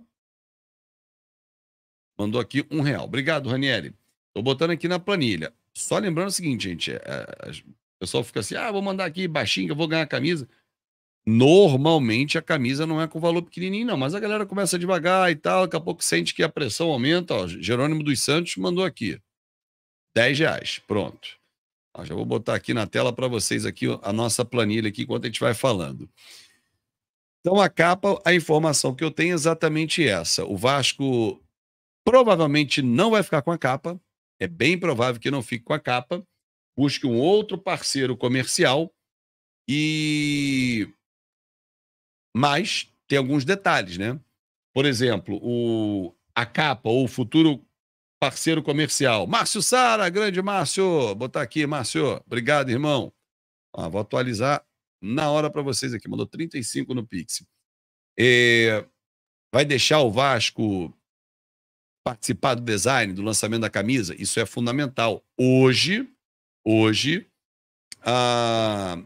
mandou aqui um real. Obrigado, Ranieri. Tô botando aqui na planilha. Só lembrando o seguinte, gente. É, é, o pessoal fica assim, ah, vou mandar aqui baixinho, eu vou ganhar a camisa. Normalmente a camisa não é com valor pequenininho, não. Mas a galera começa devagar e tal. Daqui a pouco sente que a pressão aumenta. Ó, Jerônimo dos Santos mandou aqui. 10 reais. Pronto. Ó, já vou botar aqui na tela para vocês aqui a nossa planilha aqui enquanto a gente vai falando. Então a capa, a informação que eu tenho é exatamente essa. O Vasco provavelmente não vai ficar com a capa é bem provável que não fique com a capa, busque um outro parceiro comercial e. Mas tem alguns detalhes, né? Por exemplo, o, a capa ou o futuro parceiro comercial. Márcio Sara, grande Márcio. Botar aqui, Márcio. Obrigado, irmão. Ah, vou atualizar na hora para vocês aqui. Mandou 35 no Pix. É, vai deixar o Vasco participar do design, do lançamento da camisa. Isso é fundamental. Hoje, hoje, a,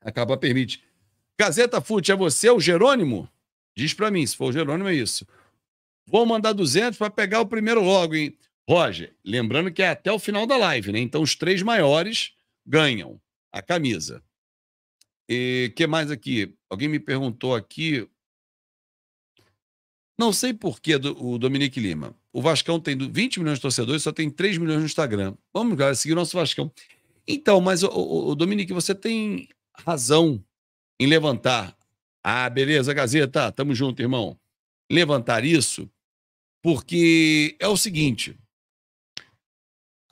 a capa permite. Gazeta Fute, é você, o Jerônimo? Diz para mim, se for o Jerônimo, é isso. Vou mandar 200 para pegar o primeiro logo, hein? Roger, lembrando que é até o final da live, né? Então os três maiores ganham a camisa. E que mais aqui? Alguém me perguntou aqui não sei por que do, o Dominique Lima. O Vascão tem 20 milhões de torcedores, só tem 3 milhões no Instagram. Vamos, galera, seguir o nosso Vascão. Então, mas o, o, o Dominique, você tem razão em levantar. Ah, beleza, Gazeta, tamo junto, irmão. Levantar isso, porque é o seguinte: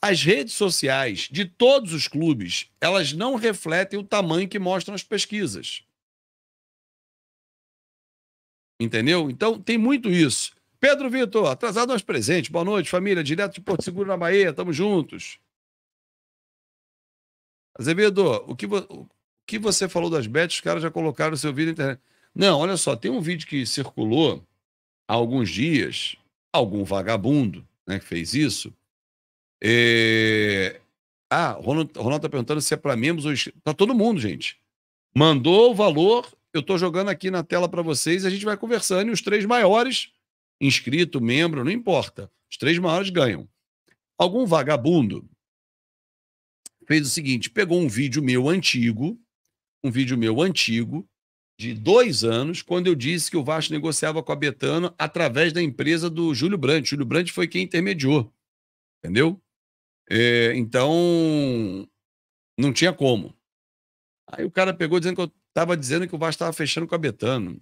as redes sociais de todos os clubes, elas não refletem o tamanho que mostram as pesquisas. Entendeu? Então tem muito isso. Pedro Vitor, atrasado mas presente. Boa noite, família. Direto de Porto Seguro na Bahia, tamo juntos. Azevedo, o que, o que você falou das bets, os caras já colocaram o seu vídeo na internet. Não, olha só, tem um vídeo que circulou há alguns dias, algum vagabundo né, que fez isso. É... Ah, Ronaldo, Ronaldo está perguntando se é para membros ou para todo mundo, gente. Mandou o valor eu estou jogando aqui na tela para vocês, a gente vai conversando e os três maiores, inscrito, membro, não importa, os três maiores ganham. Algum vagabundo fez o seguinte: pegou um vídeo meu antigo, um vídeo meu antigo, de dois anos, quando eu disse que o Vasco negociava com a Betano através da empresa do Júlio Brandt. Júlio Brandt foi quem intermediou, entendeu? É, então, não tinha como. Aí o cara pegou dizendo que eu estava dizendo que o Vasco estava fechando com a Betano.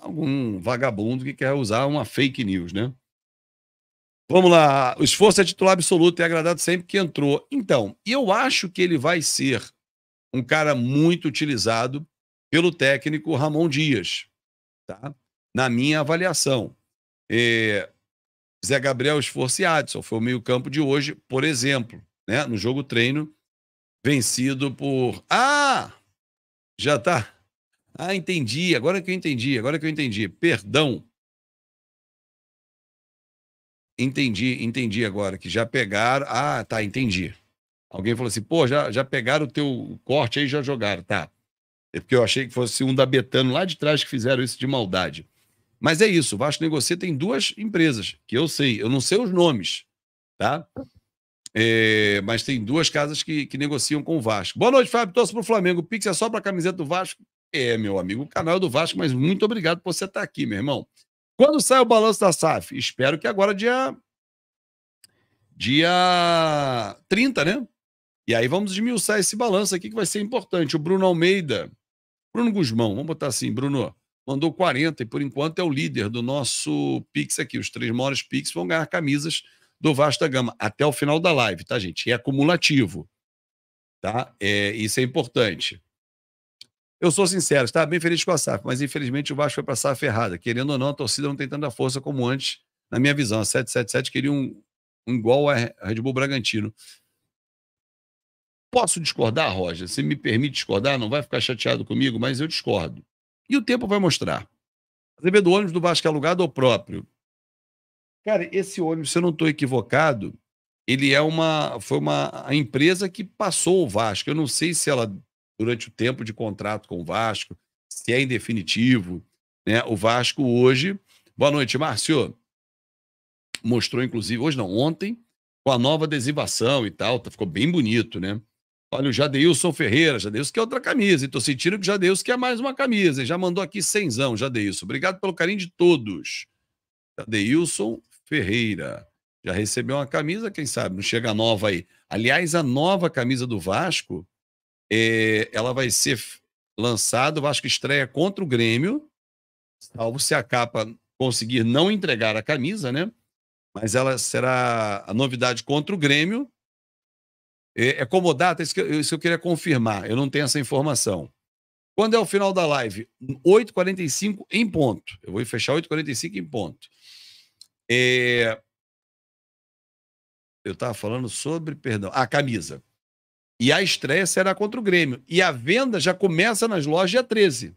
Algum vagabundo que quer usar uma fake news, né? Vamos lá. O esforço é titular absoluto e é agradado sempre que entrou. Então, eu acho que ele vai ser um cara muito utilizado pelo técnico Ramon Dias, tá? Na minha avaliação. É... Zé Gabriel Esforço e Adson foi o meio-campo de hoje, por exemplo, né? No jogo treino, vencido por. Ah! Já tá? Ah, entendi. Agora que eu entendi. Agora que eu entendi. Perdão. Entendi, entendi agora que já pegaram. Ah, tá, entendi. Alguém falou assim: "Pô, já já pegaram o teu corte aí, já jogaram, tá?" É porque eu achei que fosse um da Betano lá de trás que fizeram isso de maldade. Mas é isso, o Vasco Negocia tem duas empresas, que eu sei, eu não sei os nomes, tá? É, mas tem duas casas que, que, negociam com o Vasco. Boa noite, Fábio. Torço para o Flamengo. O Pix é só para a camiseta do Vasco? É, meu amigo. O canal é do Vasco, mas muito obrigado por você estar tá aqui, meu irmão. Quando sai o balanço da SAF? Espero que agora dia. Dia 30, né? E aí vamos desmiuçar esse balanço aqui que vai ser importante. O Bruno Almeida, Bruno Guzmão, vamos botar assim, Bruno, mandou 40 e por enquanto é o líder do nosso Pix aqui. Os três maiores Pix vão ganhar camisas do Vasta Gama até o final da live, tá, gente? é acumulativo, tá? É, isso é importante. Eu sou sincero, estava bem feliz com a SAF, mas infelizmente o Vasco foi para a SAF errada. Querendo ou não, a torcida não tem tanta força como antes, na minha visão. A 777 queria um, um igual a Red Bull Bragantino. Posso discordar, Roger? Se me permite discordar, não vai ficar chateado comigo, mas eu discordo. E o tempo vai mostrar. A Azevedo, do ônibus do Vasco é alugado ou próprio? Cara, esse ônibus, se eu não estou equivocado, ele é uma. Foi uma a empresa que passou o Vasco. Eu não sei se ela, durante o tempo de contrato com o Vasco, se é em definitivo. Né? O Vasco hoje. Boa noite, Márcio. Mostrou, inclusive, hoje não, ontem, com a nova adesivação e tal. Tá, ficou bem bonito, né? Olha, o Jadeilson Ferreira, Jadeilson que outra camisa. E tô sentindo que o Jadeilson quer é mais uma camisa. Ele já mandou aqui cenzão, Jadeilson. Obrigado pelo carinho de todos. Jadeilson Ferreira. Já recebeu uma camisa, quem sabe? Não chega nova aí. Aliás, a nova camisa do Vasco, é, ela vai ser lançada. O Vasco estreia contra o Grêmio, salvo se a capa conseguir não entregar a camisa, né? Mas ela será a novidade contra o Grêmio. É, é como data, é isso que, eu, é isso eu queria confirmar. Eu não tenho essa informação. Quando é o final da live? 8h45 em ponto. Eu vou fechar 8h45 em ponto. É... Eu estava falando sobre, perdão, a camisa. E a estreia será contra o Grêmio. E a venda já começa nas lojas dia 13.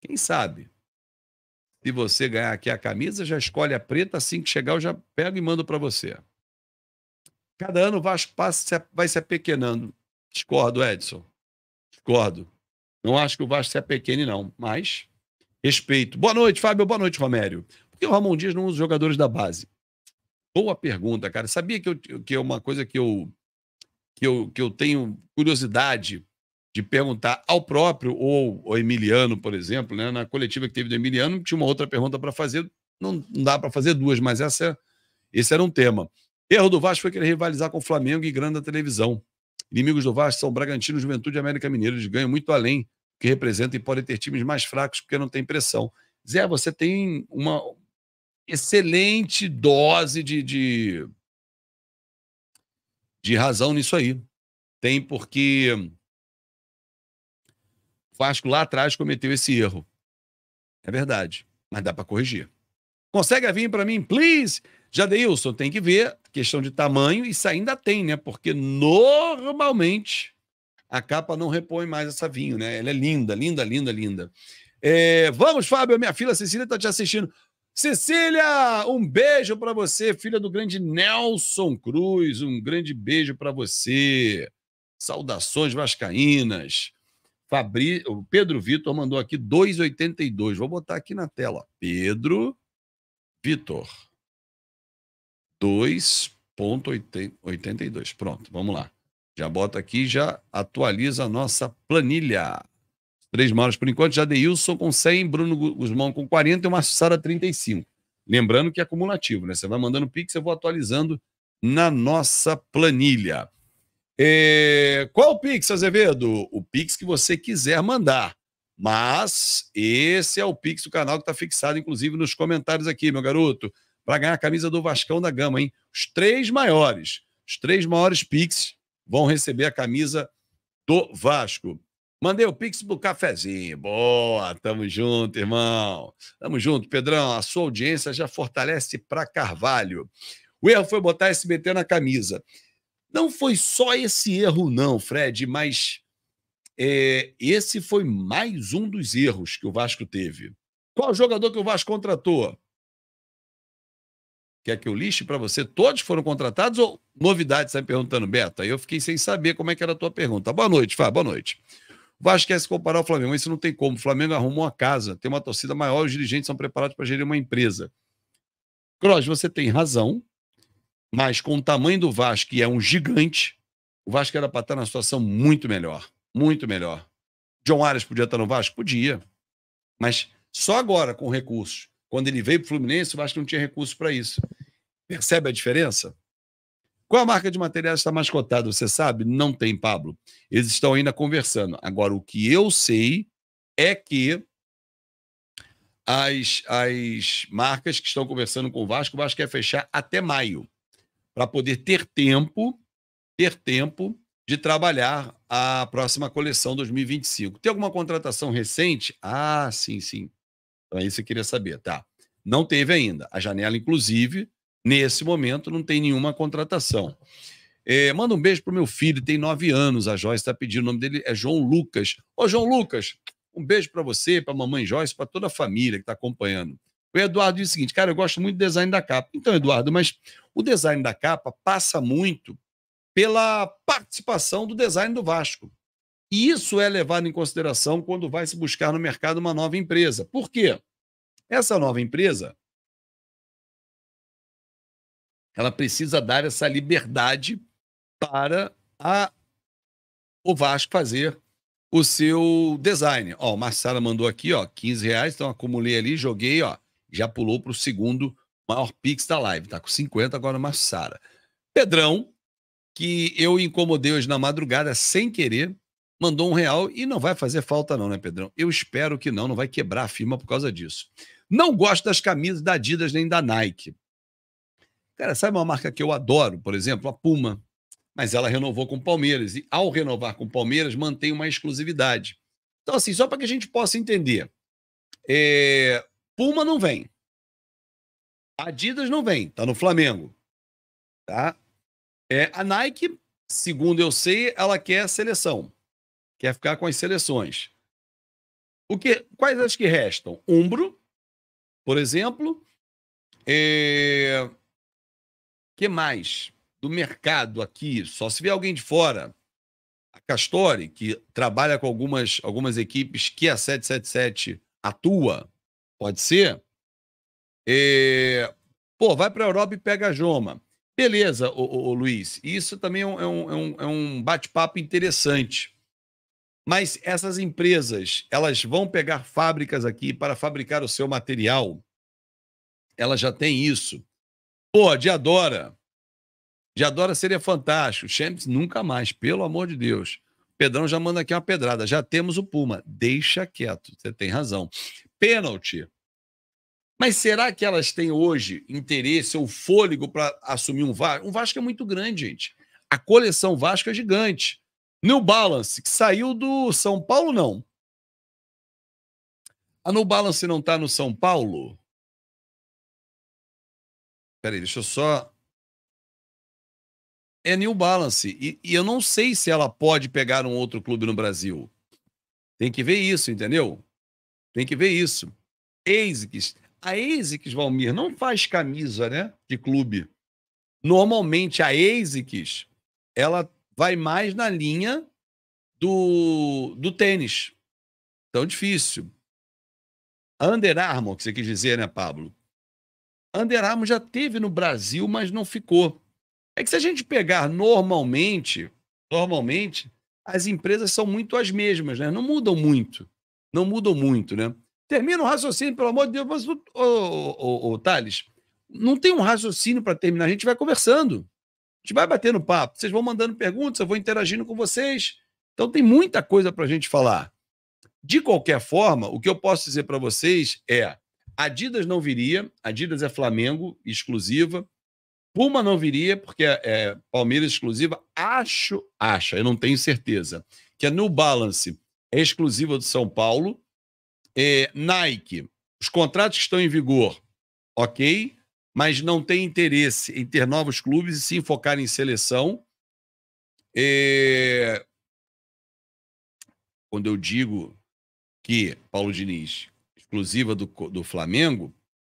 Quem sabe? Se você ganhar aqui a camisa, já escolhe a preta. Assim que chegar, eu já pego e mando para você. Cada ano o Vasco passa, vai se apequenando. Discordo, Edson. Discordo. Não acho que o Vasco se apequene, não. Mas respeito. Boa noite, Fábio. Boa noite, Romério. Por que o Ramon Dias não usa os jogadores da base? Boa pergunta, cara. Sabia que, eu, que é uma coisa que eu, que, eu, que eu tenho curiosidade de perguntar ao próprio ou ao Emiliano, por exemplo, né? na coletiva que teve do Emiliano, tinha uma outra pergunta para fazer. Não, não dá para fazer duas, mas essa, esse era um tema. Erro do Vasco foi querer rivalizar com o Flamengo e grande da televisão. Inimigos do Vasco são Bragantino, Juventude e América Mineiro. Eles ganham muito além do que representam e podem ter times mais fracos porque não tem pressão. Zé, você tem uma, excelente dose de, de, de razão nisso aí. Tem porque o Vasco lá atrás cometeu esse erro. É verdade, mas dá para corrigir. Consegue vir para mim, please? Jadeilson, tem que ver questão de tamanho, isso ainda tem, né? Porque normalmente a capa não repõe mais essa vinho, né? Ela é linda, linda, linda, linda. É, vamos, Fábio, minha filha Cecília está te assistindo. Cecília, um beijo para você, filha do grande Nelson Cruz, um grande beijo para você. Saudações vascaínas. Fabri... Pedro Vitor mandou aqui 2,82. Vou botar aqui na tela. Pedro Vitor. 2,82. Pronto, vamos lá. Já bota aqui, já atualiza a nossa planilha. Três maiores por enquanto. deilson com 100, Bruno Guzmão com 40 e o Márcio Sara 35. Lembrando que é acumulativo, né? Você vai mandando pix, eu vou atualizando na nossa planilha. É... Qual o pix, Azevedo? O pix que você quiser mandar. Mas esse é o pix do canal que está fixado, inclusive, nos comentários aqui, meu garoto. Para ganhar a camisa do Vascão da Gama, hein? Os três maiores, os três maiores pix vão receber a camisa do Vasco. Mandei o Pix do cafezinho. Boa, tamo junto, irmão. Tamo junto, Pedrão. A sua audiência já fortalece pra Carvalho. O erro foi botar SBT na camisa. Não foi só esse erro, não, Fred, mas é, esse foi mais um dos erros que o Vasco teve. Qual jogador que o Vasco contratou? Quer que eu liste para você? Todos foram contratados ou novidades? Você está me perguntando, Beto? Aí eu fiquei sem saber como é que era a tua pergunta. Boa noite, Fábio. Boa noite. Vasco quer se comparar ao Flamengo, mas isso não tem como. O Flamengo arrumou uma casa, tem uma torcida maior, os dirigentes são preparados para gerir uma empresa. Cross, você tem razão, mas com o tamanho do Vasco, que é um gigante, o Vasco era para estar numa situação muito melhor. Muito melhor. John Arias podia estar no Vasco? Podia. Mas só agora, com recursos. Quando ele veio para o Fluminense, o Vasco não tinha recursos para isso. Percebe a diferença? Qual a marca de materiais está mais cotada? Você sabe? Não tem, Pablo. Eles estão ainda conversando. Agora, o que eu sei é que as, as marcas que estão conversando com o Vasco, o Vasco quer fechar até maio, para poder ter tempo, ter tempo de trabalhar a próxima coleção 2025. Tem alguma contratação recente? Ah, sim, sim. Então, é isso eu queria saber, tá? Não teve ainda. A janela, inclusive, Nesse momento, não tem nenhuma contratação. É, manda um beijo pro meu filho, tem nove anos. A Joyce está pedindo, o nome dele é João Lucas. Ô, João Lucas, um beijo para você, para a mamãe Joyce, para toda a família que está acompanhando. O Eduardo diz o seguinte, cara, eu gosto muito do design da capa. Então, Eduardo, mas o design da capa passa muito pela participação do design do Vasco. E isso é levado em consideração quando vai se buscar no mercado uma nova empresa. Por quê? Essa nova empresa ela precisa dar essa liberdade para a, o Vasco fazer o seu design. Ó, o Marcelo mandou aqui, ó, 15 reais, então acumulei ali, joguei, ó, já pulou para o segundo maior pix da live, tá com 50 agora o Marçara. Pedrão, que eu incomodei hoje na madrugada sem querer, mandou um real e não vai fazer falta não, né, Pedrão? Eu espero que não, não vai quebrar a firma por causa disso. Não gosto das camisas da Adidas nem da Nike. Cara, sabe uma marca que eu adoro, por exemplo? A Puma. Mas ela renovou com o Palmeiras. E ao renovar com o Palmeiras, mantém uma exclusividade. Então, assim, só para que a gente possa entender. É... Puma não vem. Adidas não vem, tá no Flamengo. Tá? É, a Nike, segundo eu sei, ela quer a seleção. Quer ficar com as seleções. O que, quais as que restam? Umbro, por exemplo. É, que mais do mercado aqui? Só se vê alguém de fora. A Castori, que trabalha com algumas, algumas equipes que a 777 atua, pode ser. É, pô, vai para a Europa e pega a Joma. Beleza, ô, ô, ô, Luiz. Isso também é, é um, é um, é um bate-papo interessante. Mas essas empresas, elas vão pegar fábricas aqui para fabricar o seu material. Elas já têm isso. Pô, Diadora. Diadora seria fantástico. Champs nunca mais, pelo amor de Deus. Pedrão já manda aqui uma pedrada. Já temos o Puma. Deixa quieto, você tem razão. Pênalti. Mas será que elas têm hoje interesse ou fôlego para assumir um Vasco? Um Vasco é muito grande, gente. A coleção Vasco é gigante. New Balance, que saiu do São Paulo, não. A New Balance não está no São Paulo? Peraí, deixa eu só. É New Balance. E, e eu não sei se ela pode pegar um outro clube no Brasil. Tem que ver isso, entendeu? Tem que ver isso. ASICS. A ASICS, Valmir, não faz camisa, né? De clube. Normalmente a ASICS, ela vai mais na linha do, do tênis. tão difícil. Under Armour, que você quis dizer, né, Pablo? Under Armour já teve no Brasil, mas não ficou. É que se a gente pegar normalmente, normalmente, as empresas são muito as mesmas, né? Não mudam muito. Não mudam muito, né? Termina o raciocínio, pelo amor de Deus, mas, ô, ô, ô, Thales, não tem um raciocínio para terminar, a gente vai conversando. A gente vai batendo papo, vocês vão mandando perguntas, eu vou interagindo com vocês. Então tem muita coisa para a gente falar. De qualquer forma, o que eu posso dizer para vocês é: Adidas não viria, Adidas é Flamengo, exclusiva. Puma não viria, porque é, é, Palmeiras exclusiva. Acho, acha, eu não tenho certeza, que a New Balance é exclusiva do São Paulo. É, Nike, os contratos que estão em vigor, ok, mas não tem interesse em ter novos clubes e se focar em seleção. É... Quando eu digo que, Paulo Diniz, exclusiva do, do Flamengo,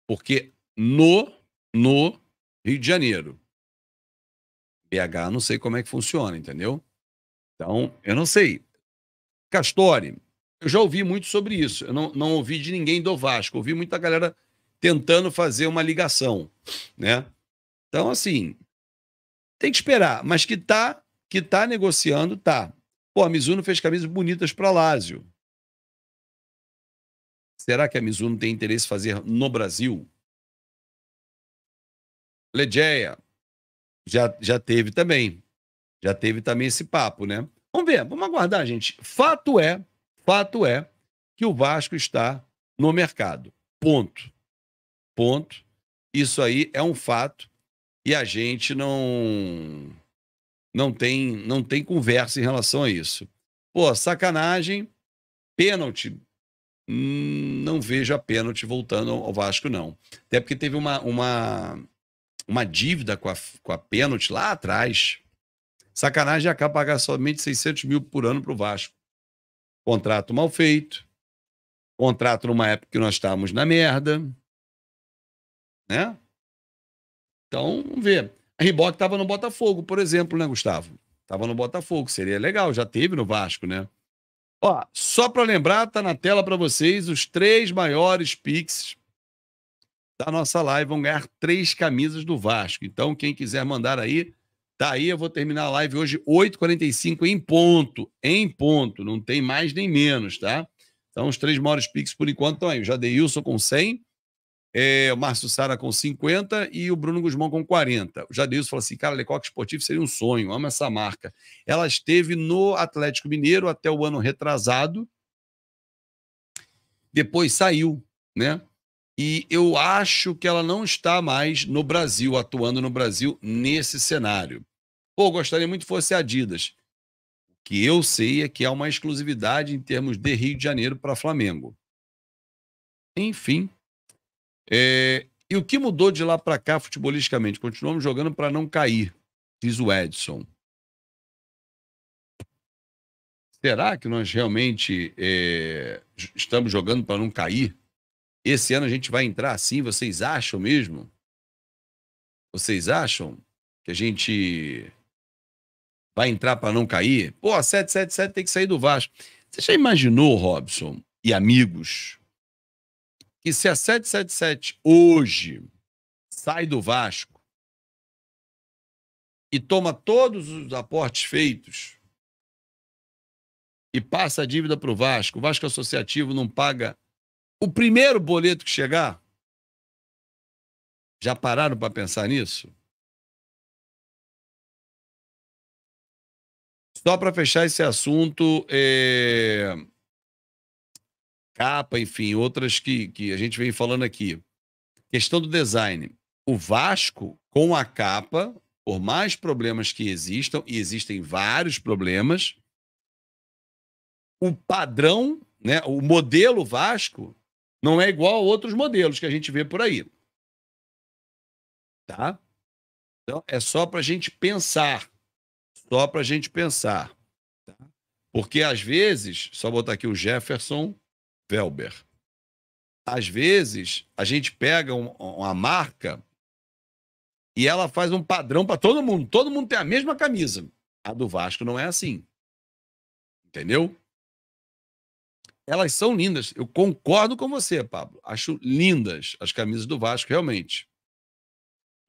porque no, no Rio de Janeiro, BH, não sei como é que funciona, entendeu? Então, eu não sei. Castori, eu já ouvi muito sobre isso. Eu não, não ouvi de ninguém do Vasco. Ouvi muita galera tentando fazer uma ligação, né? Então, assim, tem que esperar. Mas que tá, que tá negociando, tá. Pô, a Mizuno fez camisas bonitas para Lázio. Será que a Mizuno tem interesse em fazer no Brasil? Legeia. Já, já teve também. Já teve também esse papo, né? Vamos ver, vamos aguardar, gente. Fato é, fato é que o Vasco está no mercado. Ponto. Ponto. Isso aí é um fato e a gente não não tem não tem conversa em relação a isso. Pô, sacanagem, pênalti Hum, não vejo a pênalti voltando ao Vasco, não. Até porque teve uma, uma, uma dívida com a, com a pênalti lá atrás. Sacanagem é acaba pagar somente 600 mil por ano para o Vasco. Contrato mal feito. Contrato numa época que nós estávamos na merda. Né? Então, vamos ver. A Riboc estava no Botafogo, por exemplo, né, Gustavo? Estava no Botafogo. Seria legal, já teve no Vasco, né? Ó, só para lembrar, tá na tela para vocês os três maiores pics da nossa live. Vão ganhar três camisas do Vasco. Então, quem quiser mandar aí, tá aí. Eu vou terminar a live hoje 8h45 em ponto. Em ponto. Não tem mais nem menos, tá? Então, os três maiores pics por enquanto estão aí. O Wilson com 100, é, o Márcio Sara com 50 e o Bruno Guzmão com 40. O Jadilson falou assim: cara, Lecoque Esportivo seria um sonho, amo essa marca. Ela esteve no Atlético Mineiro até o ano retrasado, depois saiu, né? E eu acho que ela não está mais no Brasil, atuando no Brasil nesse cenário. Pô, gostaria muito que fosse Adidas. O que eu sei é que é uma exclusividade em termos de Rio de Janeiro para Flamengo. Enfim, é, e o que mudou de lá para cá futebolisticamente? Continuamos jogando para não cair, diz o Edson. Será que nós realmente é, estamos jogando para não cair? Esse ano a gente vai entrar assim? Vocês acham mesmo? Vocês acham que a gente vai entrar para não cair? Pô, 777 tem que sair do Vasco. Você já imaginou, Robson e amigos, que se a 777 hoje sai do Vasco e toma todos os aportes feitos e passa a dívida para o Vasco, o Vasco Associativo não paga o primeiro boleto que chegar? Já pararam para pensar nisso? Só para fechar esse assunto, é capa, enfim, outras que, que a gente vem falando aqui. Questão do design. O Vasco, com a capa, por mais problemas que existam, e existem vários problemas, o padrão, né, o modelo Vasco, não é igual a outros modelos que a gente vê por aí. Tá? Então, é só para a gente pensar. Só para a gente pensar. Tá? Porque, às vezes, só botar aqui o Jefferson, Felber. Às vezes, a gente pega um, uma marca e ela faz um padrão para todo mundo. Todo mundo tem a mesma camisa. A do Vasco não é assim. Entendeu? Elas são lindas. Eu concordo com você, Pablo. Acho lindas as camisas do Vasco, realmente.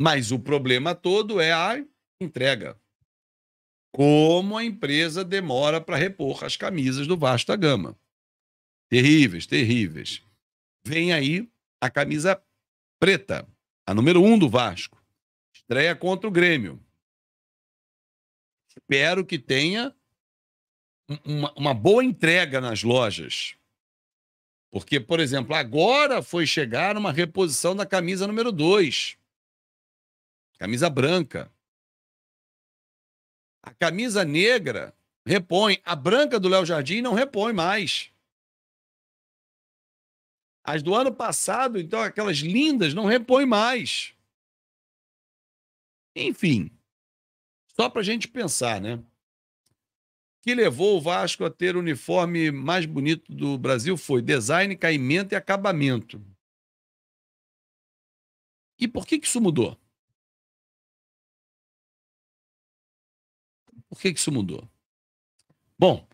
Mas o problema todo é a entrega. Como a empresa demora para repor as camisas do Vasco da Gama. Terríveis, terríveis. Vem aí a camisa preta, a número um do Vasco. Estreia contra o Grêmio. Espero que tenha uma, uma boa entrega nas lojas. Porque, por exemplo, agora foi chegar uma reposição da camisa número 2. Camisa branca. A camisa negra repõe. A branca do Léo Jardim não repõe mais. As do ano passado, então, aquelas lindas, não repõe mais. Enfim, só para a gente pensar, né? que levou o Vasco a ter o uniforme mais bonito do Brasil foi design, caimento e acabamento. E por que, que isso mudou? Por que, que isso mudou? Bom,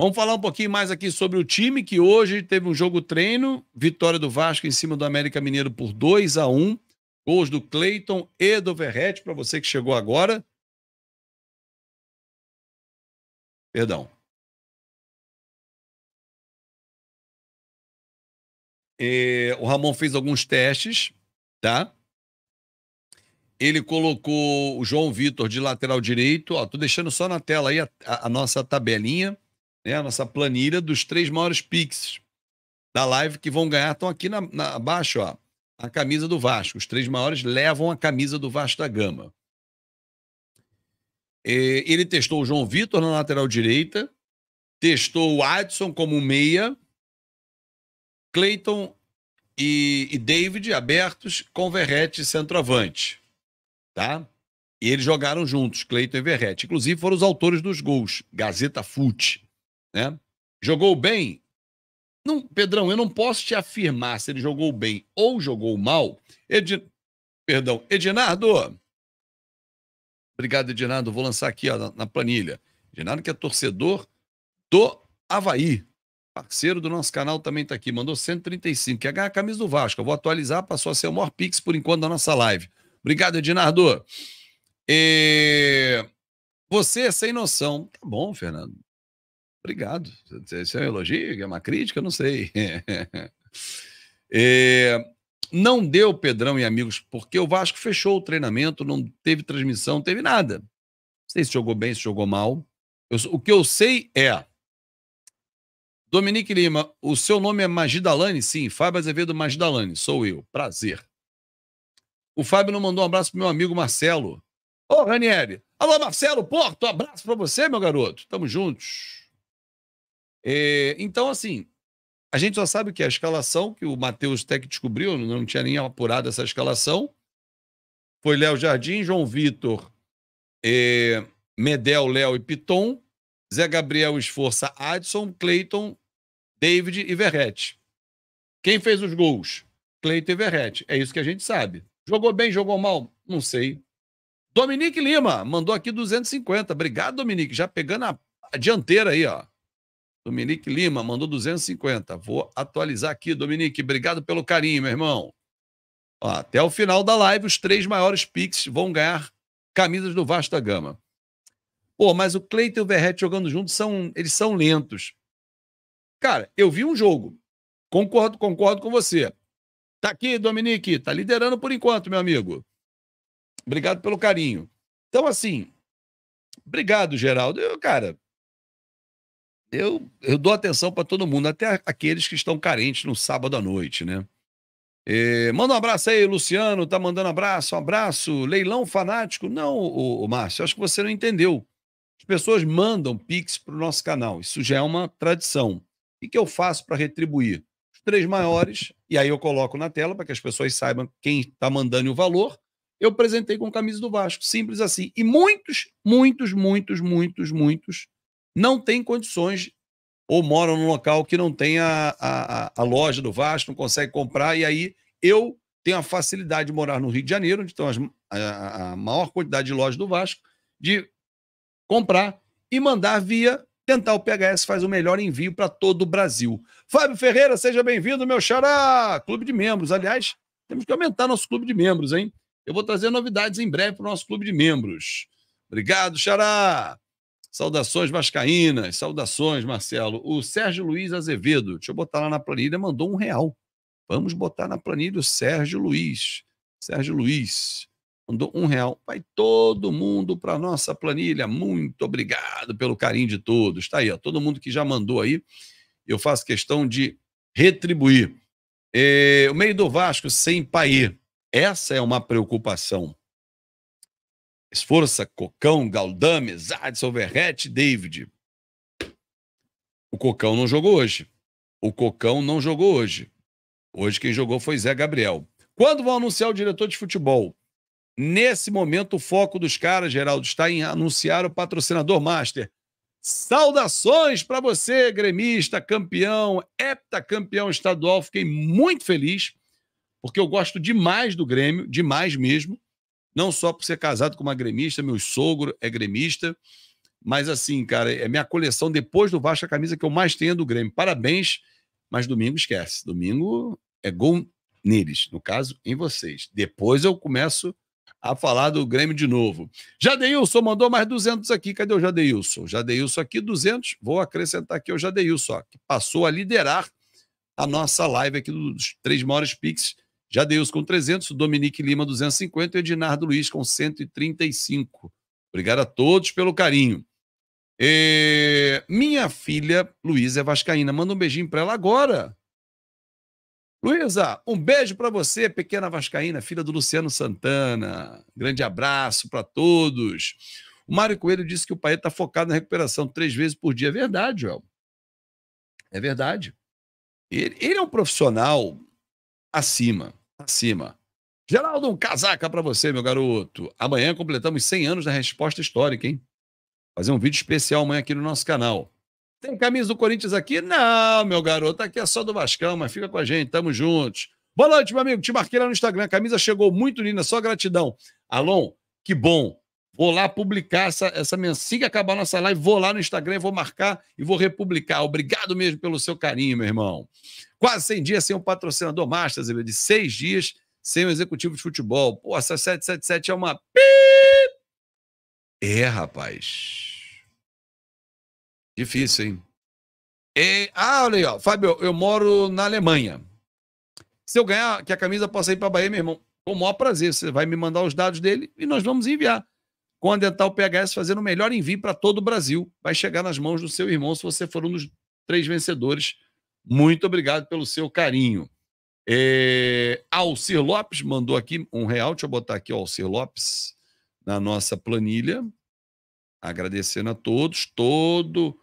Vamos falar um pouquinho mais aqui sobre o time que hoje teve um jogo treino, vitória do Vasco em cima do América Mineiro por 2 a 1, gols do Clayton e do Verret. para você que chegou agora. Perdão. É, o Ramon fez alguns testes, tá? Ele colocou o João Vitor de lateral direito. Ó, tô deixando só na tela aí a, a, a nossa tabelinha né, a nossa planilha dos três maiores piques da live que vão ganhar. Estão aqui na, na, abaixo, ó, a camisa do Vasco. Os três maiores levam a camisa do Vasco da Gama. E, é, ele testou o João Vitor na lateral direita, testou o Adson como meia, Clayton e, e David abertos com Verrete centroavante. Tá? E eles jogaram juntos, Cleiton e Verrete. Inclusive foram os autores dos gols, Gazeta Fute né? Jogou bem? Não, Pedrão, eu não posso te afirmar se ele jogou bem ou jogou mal. Ed... Perdão, Edinardo. Obrigado, Edinardo. Vou lançar aqui ó, na, planilha. Edinardo que é torcedor do Havaí. Parceiro do nosso canal também está aqui. Mandou 135. Quer ganhar a camisa do Vasco. Eu vou atualizar. Passou a ser o maior pix por enquanto da nossa live. Obrigado, Edinardo. E... Você é sem noção. Tá bom, Fernando. Obrigado. Isso é um elogio, é uma crítica, não sei. é, (laughs) não deu Pedrão e amigos, porque o Vasco fechou o treinamento, não teve transmissão, não teve nada. Não sei se jogou bem, se jogou mal. Eu, o que eu sei é. Dominique Lima, o seu nome é Magidalane? Sim, Fábio Azevedo Magidalane, sou eu. Prazer. O Fábio não mandou um abraço pro meu amigo Marcelo. Ô, Ranieri. Alô, Marcelo Porto, um abraço para você, meu garoto. Tamo juntos. É, então, assim, a gente só sabe que a escalação, que o Matheus Tec descobriu, não tinha nem apurado essa escalação, foi Léo Jardim, João Vitor, é, Medel, Léo e Piton, Zé Gabriel, Esforça, Adson, Clayton David e Verrete. Quem fez os gols? Cleiton e Verrete. É isso que a gente sabe. Jogou bem, jogou mal? Não sei. Dominique Lima mandou aqui 250. Obrigado, Dominique. Já pegando a, a dianteira aí, ó. Dominique Lima mandou 250. Vou atualizar aqui, Dominique. Obrigado pelo carinho, meu irmão. Ó, até o final da live, os três maiores piques vão ganhar camisas do Vasta Gama. Pô, mas o Cleiton e o Verrete jogando juntos são, eles são lentos. Cara, eu vi um jogo. Concordo, concordo com você. Tá aqui, Dominique. Tá liderando por enquanto, meu amigo. Obrigado pelo carinho. Então, assim, obrigado, Geraldo. Eu, cara, eu, eu dou atenção para todo mundo, até aqueles que estão carentes no sábado à noite, né? É, manda um abraço aí, Luciano, tá mandando abraço, um abraço. Leilão fanático? Não, o, o Márcio, acho que você não entendeu. As pessoas mandam Pix para o nosso canal, isso já é uma tradição. O que eu faço para retribuir? Os três maiores, e aí eu coloco na tela para que as pessoas saibam quem está mandando o valor. Eu presentei com camisa do Vasco, simples assim. E muitos, muitos, muitos, muitos, muitos não tem condições ou moram num local que não tem a, a, a loja do Vasco, não consegue comprar, e aí eu tenho a facilidade de morar no Rio de Janeiro, onde estão as, a, a maior quantidade de lojas do Vasco, de comprar e mandar via tentar o PHS faz o melhor envio para todo o Brasil. Fábio Ferreira, seja bem-vindo, meu xará! Clube de membros. Aliás, temos que aumentar nosso clube de membros, hein? Eu vou trazer novidades em breve para o nosso clube de membros. Obrigado, xará! Saudações vascaínas, saudações Marcelo. O Sérgio Luiz Azevedo, deixa eu botar lá na planilha, mandou um real. Vamos botar na planilha o Sérgio Luiz. Sérgio Luiz mandou um real. Vai todo mundo para nossa planilha. Muito obrigado pelo carinho de todos. Está aí, ó, todo mundo que já mandou aí. Eu faço questão de retribuir. É, o meio do Vasco sem Paê. Essa é uma preocupação. Esforça, Cocão, Galdames, Adson, Verrete, David. O Cocão não jogou hoje. O Cocão não jogou hoje. Hoje quem jogou foi Zé Gabriel. Quando vão anunciar o diretor de futebol? Nesse momento, o foco dos caras, Geraldo, está em anunciar o patrocinador master. Saudações para você, gremista, campeão, heptacampeão estadual. Fiquei muito feliz, porque eu gosto demais do Grêmio, demais mesmo. Não só por ser casado com uma gremista, meu sogro é gremista, mas assim, cara, é minha coleção depois do Vasco a camisa que eu mais tenho é do Grêmio. Parabéns, mas domingo esquece. Domingo é gol neles, no caso, em vocês. Depois eu começo a falar do Grêmio de novo. Jadeilson mandou mais 200 aqui. Cadê o Jadeilson? Jadeilson aqui, 200. Vou acrescentar aqui o Jadeilson, que passou a liderar a nossa live aqui dos três maiores Pix Jadeus com 300, Dominique Lima 250 e Edinardo Luiz com 135. Obrigado a todos pelo carinho. E... É, minha filha Luísa é vascaína. Manda um beijinho para ela agora. Luísa, um beijo para você, pequena vascaína, filha do Luciano Santana. Grande abraço para todos. O Mário Coelho disse que o pai está focado na recuperação três vezes por dia. É verdade, Joel. É verdade. Ele, ele é um profissional acima acima. Geraldo, um casaca para você, meu garoto. Amanhã completamos 100 anos da resposta histórica, hein? Fazer um vídeo especial amanhã aqui no nosso canal. Tem camisa do Corinthians aqui? Não, meu garoto, aqui é só do Vascão, mas fica com a gente, tamo juntos. Boa noite, meu amigo. Te marquei lá no Instagram. A camisa chegou muito linda, só gratidão. Alon, que bom. Vou lá publicar essa, essa mensagem. Assim acabar nossa live, vou lá no Instagram, vou marcar e vou republicar. Obrigado mesmo pelo seu carinho, meu irmão. Quase 100 dias sem um patrocinador Masters, de seis dias sem um executivo de futebol. Pô, essa 777 é uma... É, rapaz. Difícil, hein? É, ah, olha aí, ó. Fábio, eu moro na Alemanha. Se eu ganhar, que a camisa possa ir para Bahia, meu irmão. Com o maior prazer. Você vai me mandar os dados dele e nós vamos enviar. Com a Dental PHS fazendo o melhor envio para todo o Brasil. Vai chegar nas mãos do seu irmão se você for um dos três vencedores muito obrigado pelo seu carinho. É, Alcir Lopes mandou aqui um real. Deixa eu botar aqui o Alcir Lopes na nossa planilha. Agradecendo a todos, todo,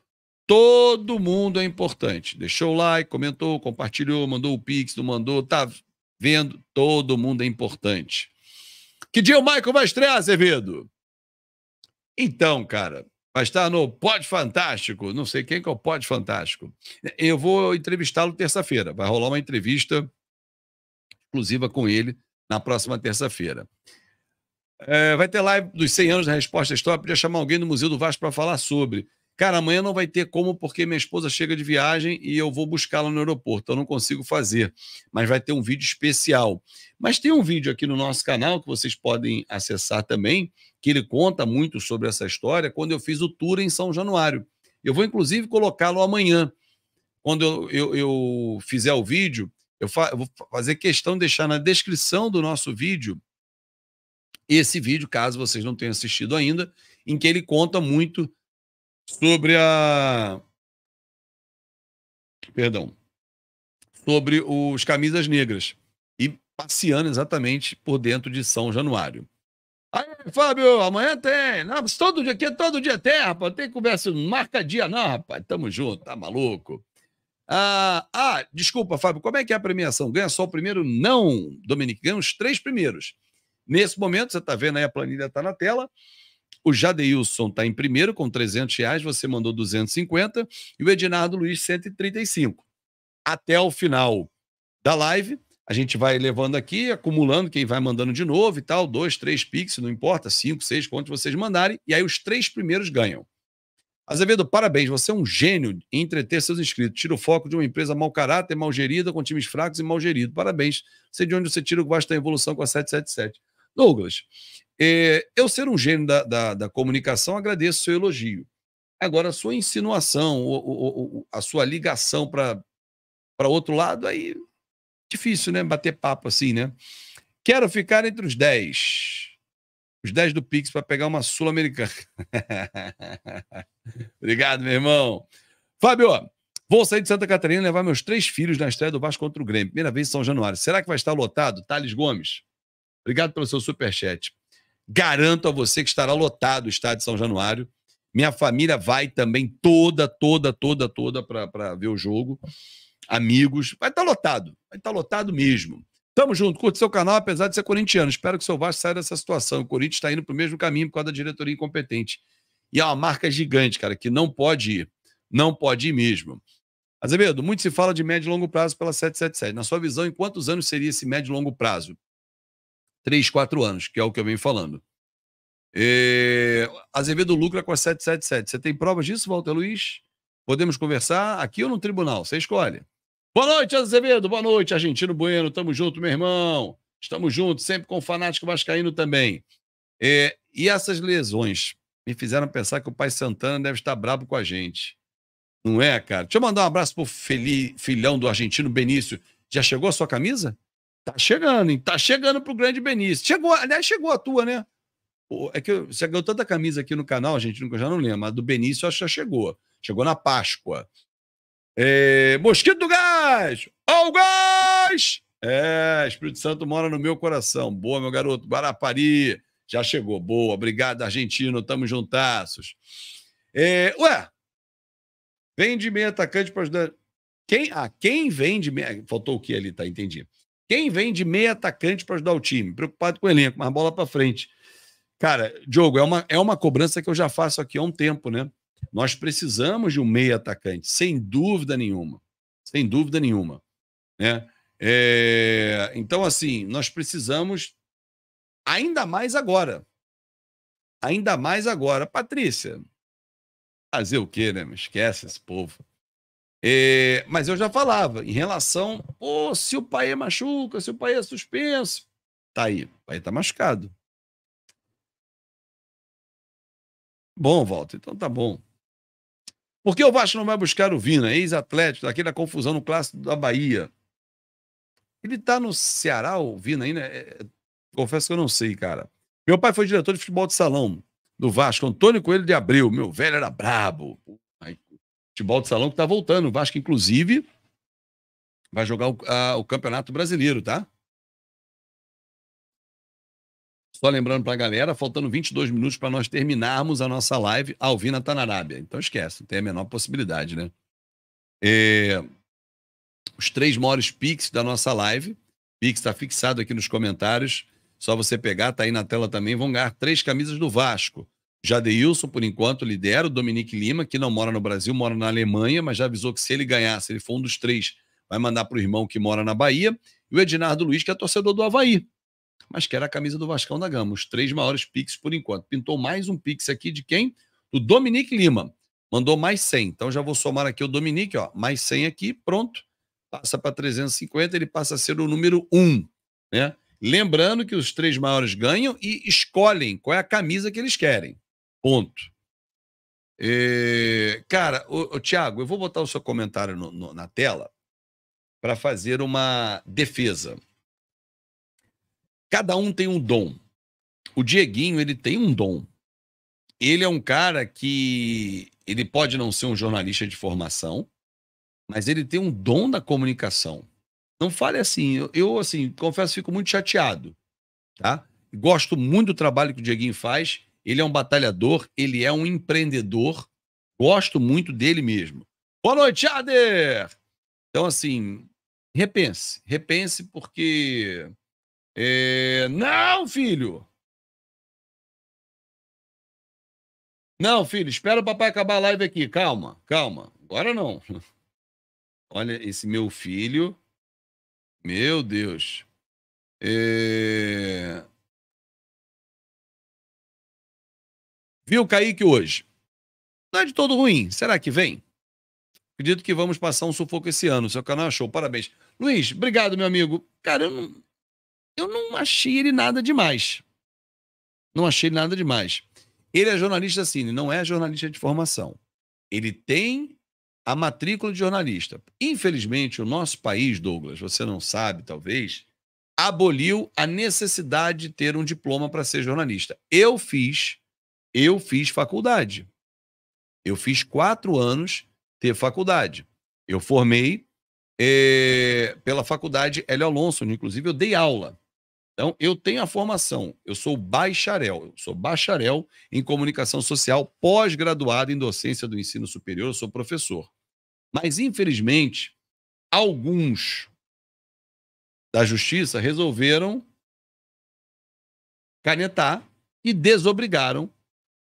todo mundo é importante. Deixou o like, comentou, compartilhou, mandou o Pix, não mandou, tá vendo? Todo mundo é importante. Que dia o Michael vai estrear, Azevedo? Então, cara, Vai estar tá no Pod Fantástico. Não sei quem que é o Pod Fantástico. Eu vou entrevistá-lo terça-feira. Vai rolar uma entrevista exclusiva com ele na próxima terça-feira. É, vai ter live dos 100 anos da Resposta História. Podia chamar alguém do Museu do Vasco para falar sobre. Cara, amanhã não vai ter como porque minha esposa chega de viagem e eu vou buscá-la no aeroporto. Eu não consigo fazer, mas vai ter um vídeo especial. Mas tem um vídeo aqui no nosso canal que vocês podem acessar também, que ele conta muito sobre essa história quando eu fiz o tour em São Januário. Eu vou inclusive colocá-lo amanhã. Quando eu, eu, eu, fizer o vídeo, eu, fa eu vou fazer questão de deixar na descrição do nosso vídeo esse vídeo, caso vocês não tenham assistido ainda, em que ele conta muito sobre a. Perdão. Sobre os camisas negras. E passeando exatamente por dentro de São Januário. Aí, Fábio, amanhã tem. Não, todo dia aqui, todo dia tem, rapaz. Tem conversa, não marca dia, não, rapaz. Tamo junto, tá maluco. Ah, ah, desculpa, Fábio, como é que é a premiação? Ganha só o primeiro? Não, Dominique, ganha os três primeiros. Nesse momento, você está vendo aí, a planilha está na tela. O Jadeilson está em primeiro com 300 reais, você mandou 250 e o Edinardo Luiz 135. Até o final da live, a gente vai levando aqui, acumulando quem vai mandando de novo e tal, dois, três pix, não importa, cinco, seis, quantos vocês mandarem, e aí os três primeiros ganham. Azevedo, parabéns, você é um gênio em entreter seus inscritos. Tira o foco de uma empresa mau caráter, mal gerida, com times fracos e mal gerido. Parabéns. Sei de onde você tira o gosto da evolução com a 777. Douglas, é, eu ser um gênio da, da, da, comunicação, agradeço seu elogio. Agora, a sua insinuação, a sua ligação para outro lado, aí difícil, né? Bater papo assim, né? Quero ficar entre os 10. Os 10 do Pix para pegar uma Sul-Americana. (laughs) Obrigado, meu irmão. Fábio, Vou sair de Santa Catarina e levar meus três filhos na estreia do Vasco contra o Grêmio. Primeira vez em São Januário. Será que vai estar lotado? Thales Gomes. Obrigado pelo seu superchat. Garanto a você que estará lotado o estádio de São Januário. Minha família vai também toda, toda, toda, toda para ver o jogo. Amigos. Vai estar tá lotado. Vai estar tá lotado mesmo. Tamo junto. Curte seu canal, apesar de ser corintiano. Espero que o seu Vasco saia dessa situação. O Corinthians está indo para o mesmo caminho por causa da diretoria incompetente. E é uma marca gigante, cara, que não pode ir. Não pode ir mesmo. Azevedo, muito se fala de médio e longo prazo pela 777. Na sua visão, em quantos anos seria esse médio e longo prazo? 3, 4 anos, que é o que eu venho falando. E... É, Azevedo lucra é com a 777. Você tem provas disso, Walter Luiz? Podemos conversar aqui ou no tribunal? Você escolhe. Boa noite, Azevedo. Boa noite, Argentino Bueno. Tamo junto, meu irmão. Estamos juntos, sempre com o fanático vascaíno também. E, é, e essas lesões me fizeram pensar que o pai Santana deve estar brabo com a gente. Não é, cara? Deixa eu mandar um abraço pro fili, filhão do argentino Benício. Já chegou a sua camisa? Tá chegando, hein? Tá chegando pro grande Benício. Chegou, aliás, chegou a tua, né? É que você ganhou tanta camisa aqui no canal, gente, eu já não lembro, mas do Benício acho que já chegou. Chegou na Páscoa. É, mosquito do gás! Ó o gás! É, Espírito Santo mora no meu coração. Boa, meu garoto. Guarapari já chegou. Boa, obrigado, argentino. Tamo juntaços. É, ué, vende meio atacante para ajudar. Quem, ah, quem vende meia... Faltou o que ali, tá? Entendi. Quem vem de meia atacante para ajudar o time? Preocupado com o elenco, mas bola para frente. Cara, Diogo, é uma, é uma cobrança que eu já faço aqui há um tempo, né? Nós precisamos de um meia atacante, sem dúvida nenhuma. Sem dúvida nenhuma. Né? É... Então, assim, nós precisamos ainda mais agora. Ainda mais agora. Patrícia, fazer o quê, né? Esquece esse povo. É, mas eu já falava em relação, pô, se o pai é machuca, se o pai é suspenso, tá aí, o pai tá machucado. Bom, Walter, então tá bom. Por que o Vasco não vai buscar o Vina, ex-atlético, daquele da confusão no clássico da Bahia? Ele tá no Ceará, o Vina ainda? É, é, confesso que eu não sei, cara. Meu pai foi diretor de futebol de salão do Vasco, Antônio Coelho de Abreu. Meu velho era brabo futebol de salão que está voltando. O Vasco, inclusive, vai jogar o, a, o Campeonato Brasileiro, tá? Só lembrando para a galera, faltando 22 minutos para nós terminarmos a nossa live. Alvina está na Arábia. Então esquece, não tem a menor possibilidade, né? É... Os três maiores piques da nossa live. Pix está fixado aqui nos comentários. Só você pegar, tá aí na tela também. Vão ganhar três camisas do Vasco. Jadeilson, por enquanto, lidera. O Dominique Lima, que não mora no Brasil, mora na Alemanha, mas já avisou que se ele ganhar, se ele for um dos três, vai mandar para o irmão que mora na Bahia. E o Ednardo Luiz, que é torcedor do Havaí, mas que era a camisa do Vascão da Gama. Os três maiores piques por enquanto. Pintou mais um pix aqui de quem? Do Dominique Lima. Mandou mais 100. Então já vou somar aqui o Dominique, ó, mais 100 aqui, pronto. Passa para 350, ele passa a ser o número 1, né? Lembrando que os três maiores ganham e escolhem qual é a camisa que eles querem. Ponto. E, é, cara, o, o Tiago, eu vou botar o seu comentário no, no, na tela para fazer uma defesa. Cada um tem um dom. O Dieguinho, ele tem um dom. Ele é um cara que ele pode não ser um jornalista de formação, mas ele tem um dom da comunicação. Não fale assim, eu, eu assim, confesso, fico muito chateado, tá? Gosto muito do trabalho que o Dieguinho faz ele é um batalhador, ele é um empreendedor. Gosto muito dele mesmo. Boa noite, Ader! Então, assim, repense. Repense porque... É... Não, filho! Não, filho, espera o papai acabar a live aqui. Calma, calma. Agora não. (laughs) Olha, esse meu filho... Meu Deus. É... Viu, Kaique, hoje? Não é de todo ruim. Será que vem? Acredito que vamos passar um sufoco esse ano. Seu canal achou. É Parabéns. Luiz, obrigado, meu amigo. Cara, eu não, eu não achei ele nada demais. Não achei ele nada demais. Ele é jornalista assim, ele não é jornalista de formação. Ele tem a matrícula de jornalista. Infelizmente, o nosso país, Douglas, você não sabe, talvez, aboliu a necessidade de ter um diploma para ser jornalista. Eu fiz eu fiz faculdade. Eu fiz quatro anos de faculdade. Eu formei é, pela faculdade Hélio Alonso, inclusive eu dei aula. Então, eu tenho a formação, eu sou bacharel, eu sou bacharel em comunicação social, pós-graduado em docência do ensino superior, eu sou professor. Mas, infelizmente, alguns da justiça resolveram canetar e desobrigaram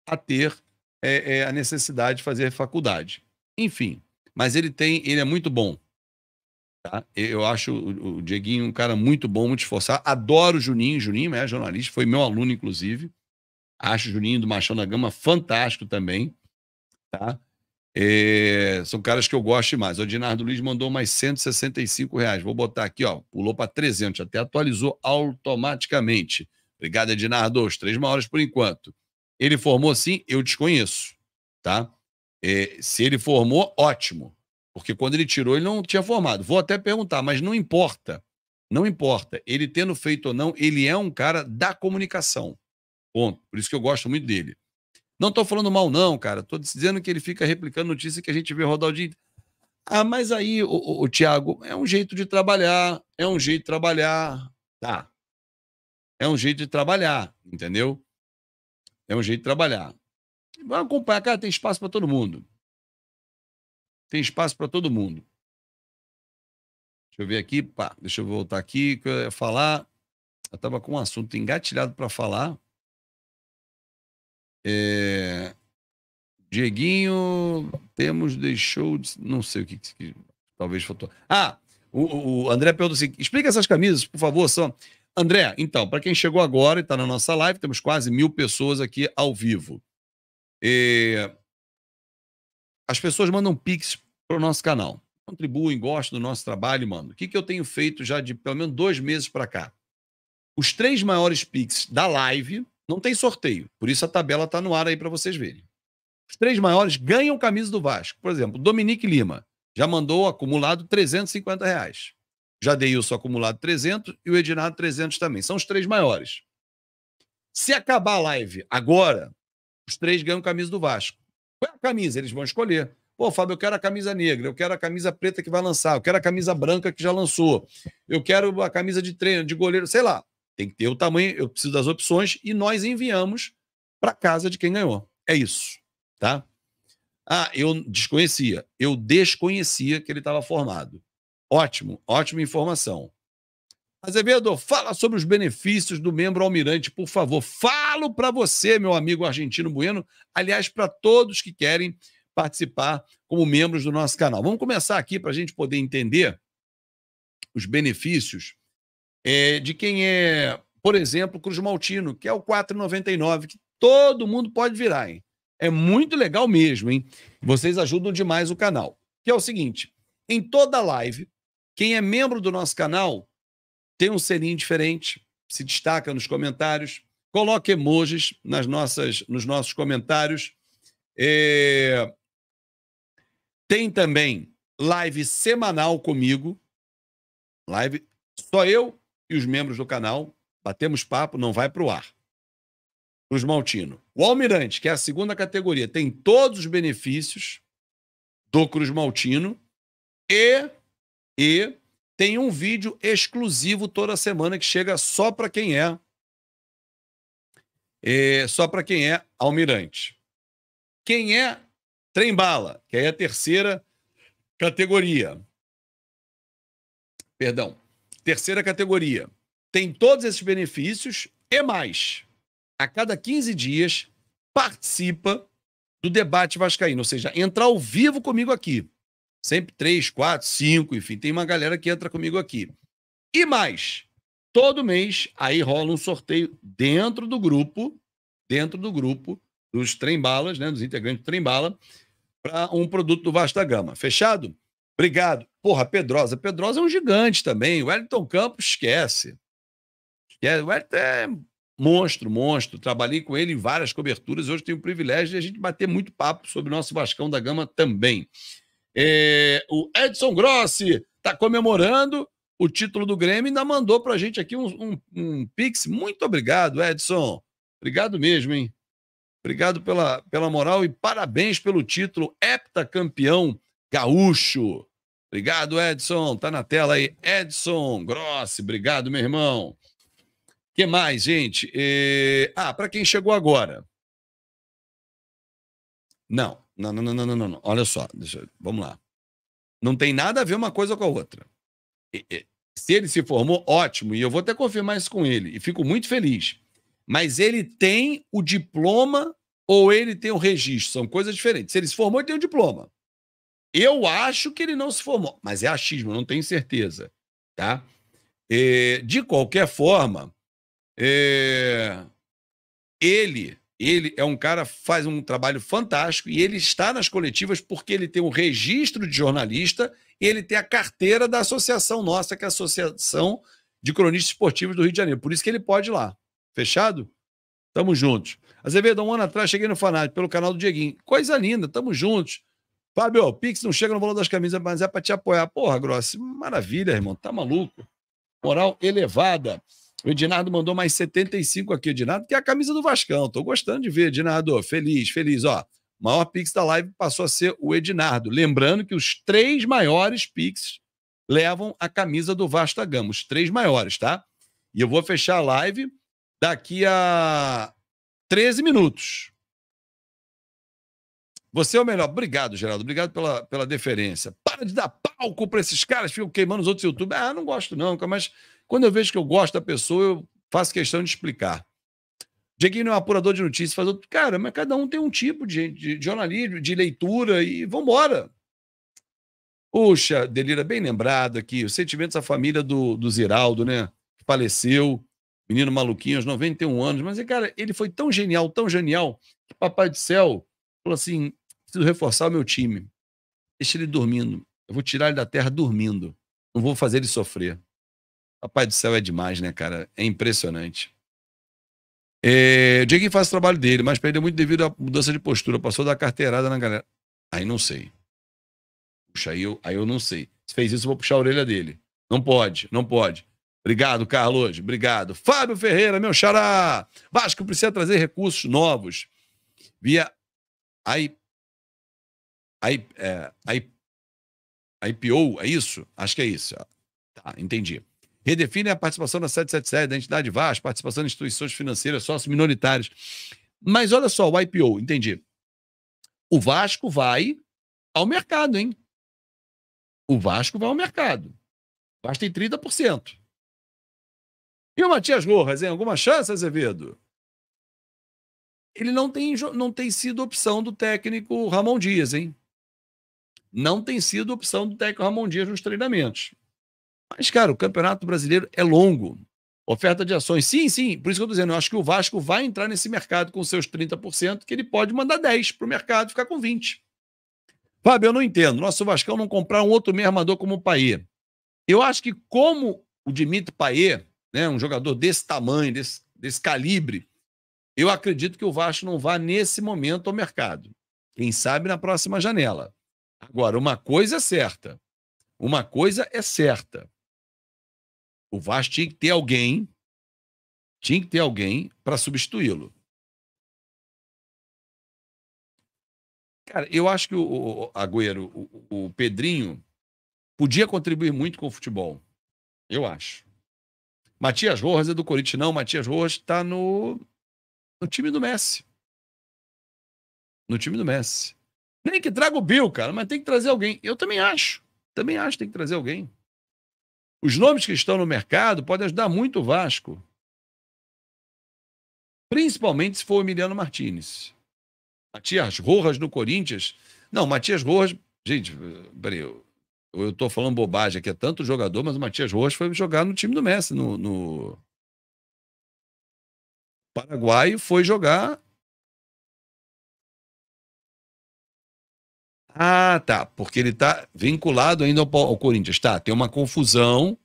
a ter é, é, a necessidade de fazer faculdade. Enfim, mas ele tem, ele é muito bom. Tá? Eu acho o, o Dieguinho um cara muito bom, muito esforçado. Adoro o Juninho, Juninho é jornalista, foi meu aluno, inclusive. Acho o Juninho do Machão da Gama fantástico também. Tá? É, são caras que eu gosto mais. O Dinardo Luiz mandou mais 165 reais. Vou botar aqui, ó. Pulou para 300, até atualizou automaticamente. Obrigado, Edinardo. Os três maiores por enquanto. Ele formou assim? Eu desconheço, tá? É, se ele formou, ótimo. Porque quando ele tirou, ele não tinha formado. Vou até perguntar, mas não importa. Não importa. Ele tendo feito ou não, ele é um cara da comunicação. Ponto. Por isso que eu gosto muito dele. Não estou falando mal, não, cara. Estou dizendo que ele fica replicando notícia que a gente vê rodar o dia. Ah, mas aí, o, o, o Tiago, é um jeito de trabalhar, é um jeito de trabalhar. Tá. É um jeito de trabalhar, entendeu? É um jeito de trabalhar. Vamos acompanhar, cara, tem espaço para todo mundo. Tem espaço para todo mundo. Deixa eu ver aqui, pá, deixa eu voltar aqui, que eu ia falar. Eu estava com um assunto engatilhado para falar. É... Dieguinho, temos, deixou, não sei o que, que talvez faltou. Ah, o, o André perguntou assim, explica essas camisas, por favor, são André, então, para quem chegou agora e está na nossa live, temos quase mil pessoas aqui ao vivo. E... As pessoas mandam pix para o nosso canal. Contribuem, gostam do nosso trabalho, mano. O que, que eu tenho feito já de pelo menos dois meses para cá? Os três maiores pix da live não tem sorteio, por isso a tabela está no ar aí para vocês verem. Os três maiores ganham camisa do Vasco. Por exemplo, Dominique Lima já mandou acumulado 350 reais. Jadeilson acumulado 300 e o Edinardo 300 também. São os três maiores. Se acabar a live agora, os três ganham camisa do Vasco. Qual é a camisa? Eles vão escolher. Pô, Fábio, eu quero a camisa negra, eu quero a camisa preta que vai lançar, eu quero a camisa branca que já lançou, eu quero a camisa de treino, de goleiro, sei lá. Tem que ter o tamanho, eu preciso das opções e nós enviamos para casa de quem ganhou. É isso, tá? Ah, eu desconhecia. Eu desconhecia que ele estava formado. Ótimo, ótima informação. Azevedo, fala sobre os benefícios do membro almirante, por favor. Falo para você, meu amigo argentino Bueno, aliás, para todos que querem participar como membros do nosso canal. Vamos começar aqui para a gente poder entender os benefícios é, de quem é, por exemplo, Cruz Maltino, que é o 4,99, que todo mundo pode virar, hein? É muito legal mesmo, hein? Vocês ajudam demais o canal. Que é o seguinte: em toda live, quem é membro do nosso canal tem um selinho diferente, se destaca nos comentários. Coloque emojis nas nossas, nos nossos comentários. É... Tem também live semanal comigo. Live só eu e os membros do canal. Batemos papo, não vai para o ar. Cruz Maltino. O Almirante, que é a segunda categoria, tem todos os benefícios do Cruz Maltino e e tem um vídeo exclusivo toda semana que chega só para quem é, é só para quem é almirante. Quem é trem-bala, que é a terceira categoria. Perdão, terceira categoria. Tem todos esses benefícios e mais. A cada 15 dias participa do debate vascaíno, ou seja, entra ao vivo comigo aqui Sempre três, quatro, cinco, enfim. Tem uma galera que entra comigo aqui. E mais, todo mês aí rola um sorteio dentro do grupo, dentro do grupo dos Trembalas, né? Dos integrantes do Trembala, para um produto do Vasta Gama. Fechado? Obrigado. Porra, Pedrosa. Pedrosa é um gigante também. Wellington Campos, esquece. esquece. É, Wellington é monstro, monstro. Trabalhei com ele em várias coberturas. Hoje tenho o privilégio de a gente bater muito papo sobre o nosso Vascão da Gama também. É, o Edson Grossi está comemorando o título do Grêmio e ainda mandou para a gente aqui um, um, um pix. Muito obrigado, Edson. Obrigado mesmo, hein? Obrigado pela, pela moral e parabéns pelo título heptacampeão gaúcho. Obrigado, Edson. Tá na tela aí. Edson Grossi, obrigado, meu irmão. que mais, gente? É, ah, para quem chegou agora. Não. Não, não, não, não, não, não. Olha só, deixa, vamos lá. Não tem nada a ver uma coisa com a outra. Se ele se formou, ótimo, e eu vou até confirmar isso com ele, e fico muito feliz. Mas ele tem o diploma ou ele tem o registro, são coisas diferentes. Se ele se formou, ele tem o diploma. Eu acho que ele não se formou, mas é achismo, não tenho certeza, tá? E, é, de qualquer forma, é, ele ele é um cara faz um trabalho fantástico e ele está nas coletivas porque ele tem um registro de jornalista e ele tem a carteira da associação nossa, que é a Associação de Cronistas Esportivos do Rio de Janeiro. Por isso que ele pode ir lá. Fechado? Tamo juntos. Azevedo, um ano atrás cheguei no Fanático pelo canal do Dieguinho. Coisa linda, tamo juntos. Fábio, o Pix não chega no valor das camisas, mas é para te apoiar. Porra, Grossi, maravilha, irmão. Tá maluco. Moral elevada. O Edinardo mandou mais 75 aqui, Edinardo, que é a camisa do Vascão. Tô gostando de ver, Edinardo. Feliz, feliz. Ó, maior pix da live passou a ser o Edinardo. Lembrando que os três maiores pix levam a camisa do Vasta Gama. Os três maiores, tá? E eu vou fechar a live daqui a 13 minutos. Você é o melhor. Obrigado, Geraldo. Obrigado pela, pela deferência. Para de dar palco para esses caras que ficam queimando os outros YouTube. Ah, não gosto não, mas quando eu vejo que eu gosto da pessoa, eu faço questão de explicar. Dieguinho é um apurador de notícias, faz outro. Cara, mas cada um tem um tipo de, de, de jornalismo, de leitura e vambora. Puxa, Delira, bem lembrado aqui, os sentimentos da família do, do Ziraldo, né? Que faleceu, menino maluquinho, aos 91 anos. Mas, cara, ele foi tão genial, tão genial, que Papai do Céu falou assim: preciso reforçar o meu time. Deixa ele dormindo. Eu vou tirar ele da terra dormindo. Não vou fazer ele sofrer. Rapaz do céu é demais, né, cara? É impressionante. É, o faz o trabalho dele, mas perdeu muito devido à mudança de postura. Passou da carteirada na galera. Aí não sei. Puxa, aí eu, aí eu não sei. Se fez isso, eu vou puxar a orelha dele. Não pode, não pode. Obrigado, Carlos. Obrigado. Fábio Ferreira, meu xará. Vasco precisa trazer recursos novos via aí aí é, IPO, é isso? Acho que é isso. Tá, entendi redefinem a participação da 777, da entidade VAS, participação de instituições financeiras, sócios minoritários. Mas olha só, o IPO, entendi. O Vasco vai ao mercado, hein? O Vasco vai ao mercado. O Vasco tem 30%. E o Matias Rojas, hein? Alguma chance, Azevedo? Ele não tem, não tem sido opção do técnico Ramon Dias, hein? Não tem sido opção do técnico Ramon Dias nos treinamentos. Mas, cara, o Campeonato Brasileiro é longo. Oferta de ações. Sim, sim. Por isso que eu estou dizendo, eu acho que o Vasco vai entrar nesse mercado com seus 30%, que ele pode mandar 10% para o mercado e ficar com 20%. Fábio, eu não entendo. Nosso Vascão não comprar um outro meio armador como o Paê. Eu acho que, como o Dimitri Paê, né, um jogador desse tamanho, desse, desse calibre, eu acredito que o Vasco não vá nesse momento ao mercado. Quem sabe na próxima janela. Agora, uma coisa é certa. Uma coisa é certa o Vasco tinha que ter alguém, tinha que ter alguém para substituí-lo. Cara, eu acho que o, o Agüero, o, o Pedrinho, podia contribuir muito com o futebol. Eu acho. Matias Rojas é do Corinthians, não. Matias Rojas está no, no time do Messi. No time do Messi. Nem que traga o Bill, cara, mas tem que trazer alguém. Eu também acho. Também acho que tem que trazer alguém. Os nomes que estão no mercado podem ajudar muito o Vasco. Principalmente se for o Emiliano Martinez. Matias Rojas no Corinthians. Não, Matias Rojas. Gente, peraí, eu estou falando bobagem aqui, é tanto jogador, mas o Matias Rojas foi jogar no time do Messi, no, no... Paraguai, foi jogar Ah, tá. Porque ele está vinculado ainda ao, ao, Corinthians. Tá, tem uma confusão.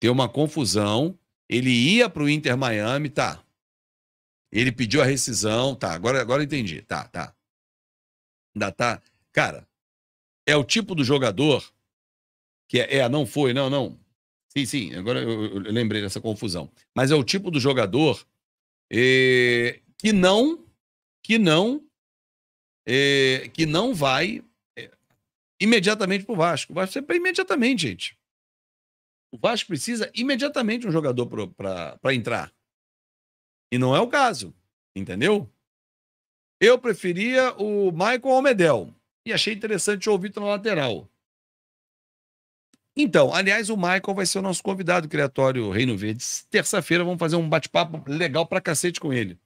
Tem uma confusão. Ele ia para o Inter Miami, tá. Ele pediu a rescisão, tá. Agora, agora entendi. Tá, tá. Ainda tá. Cara, é o tipo do jogador que é, é não foi, não, não. Sim, sim, agora eu, eu, lembrei dessa confusão. Mas é o tipo do jogador eh, que não, que não, eh, que não vai imediatamente para o Vasco. O Vasco sempre é imediatamente, gente. O Vasco precisa imediatamente um jogador para entrar. E não é o caso, entendeu? Eu preferia o Michael Almedel. E achei interessante o Vitor na lateral. Então, aliás, o Michael vai ser o nosso convidado criatório Reino Verde. Terça-feira vamos fazer um bate-papo legal pra cacete com ele.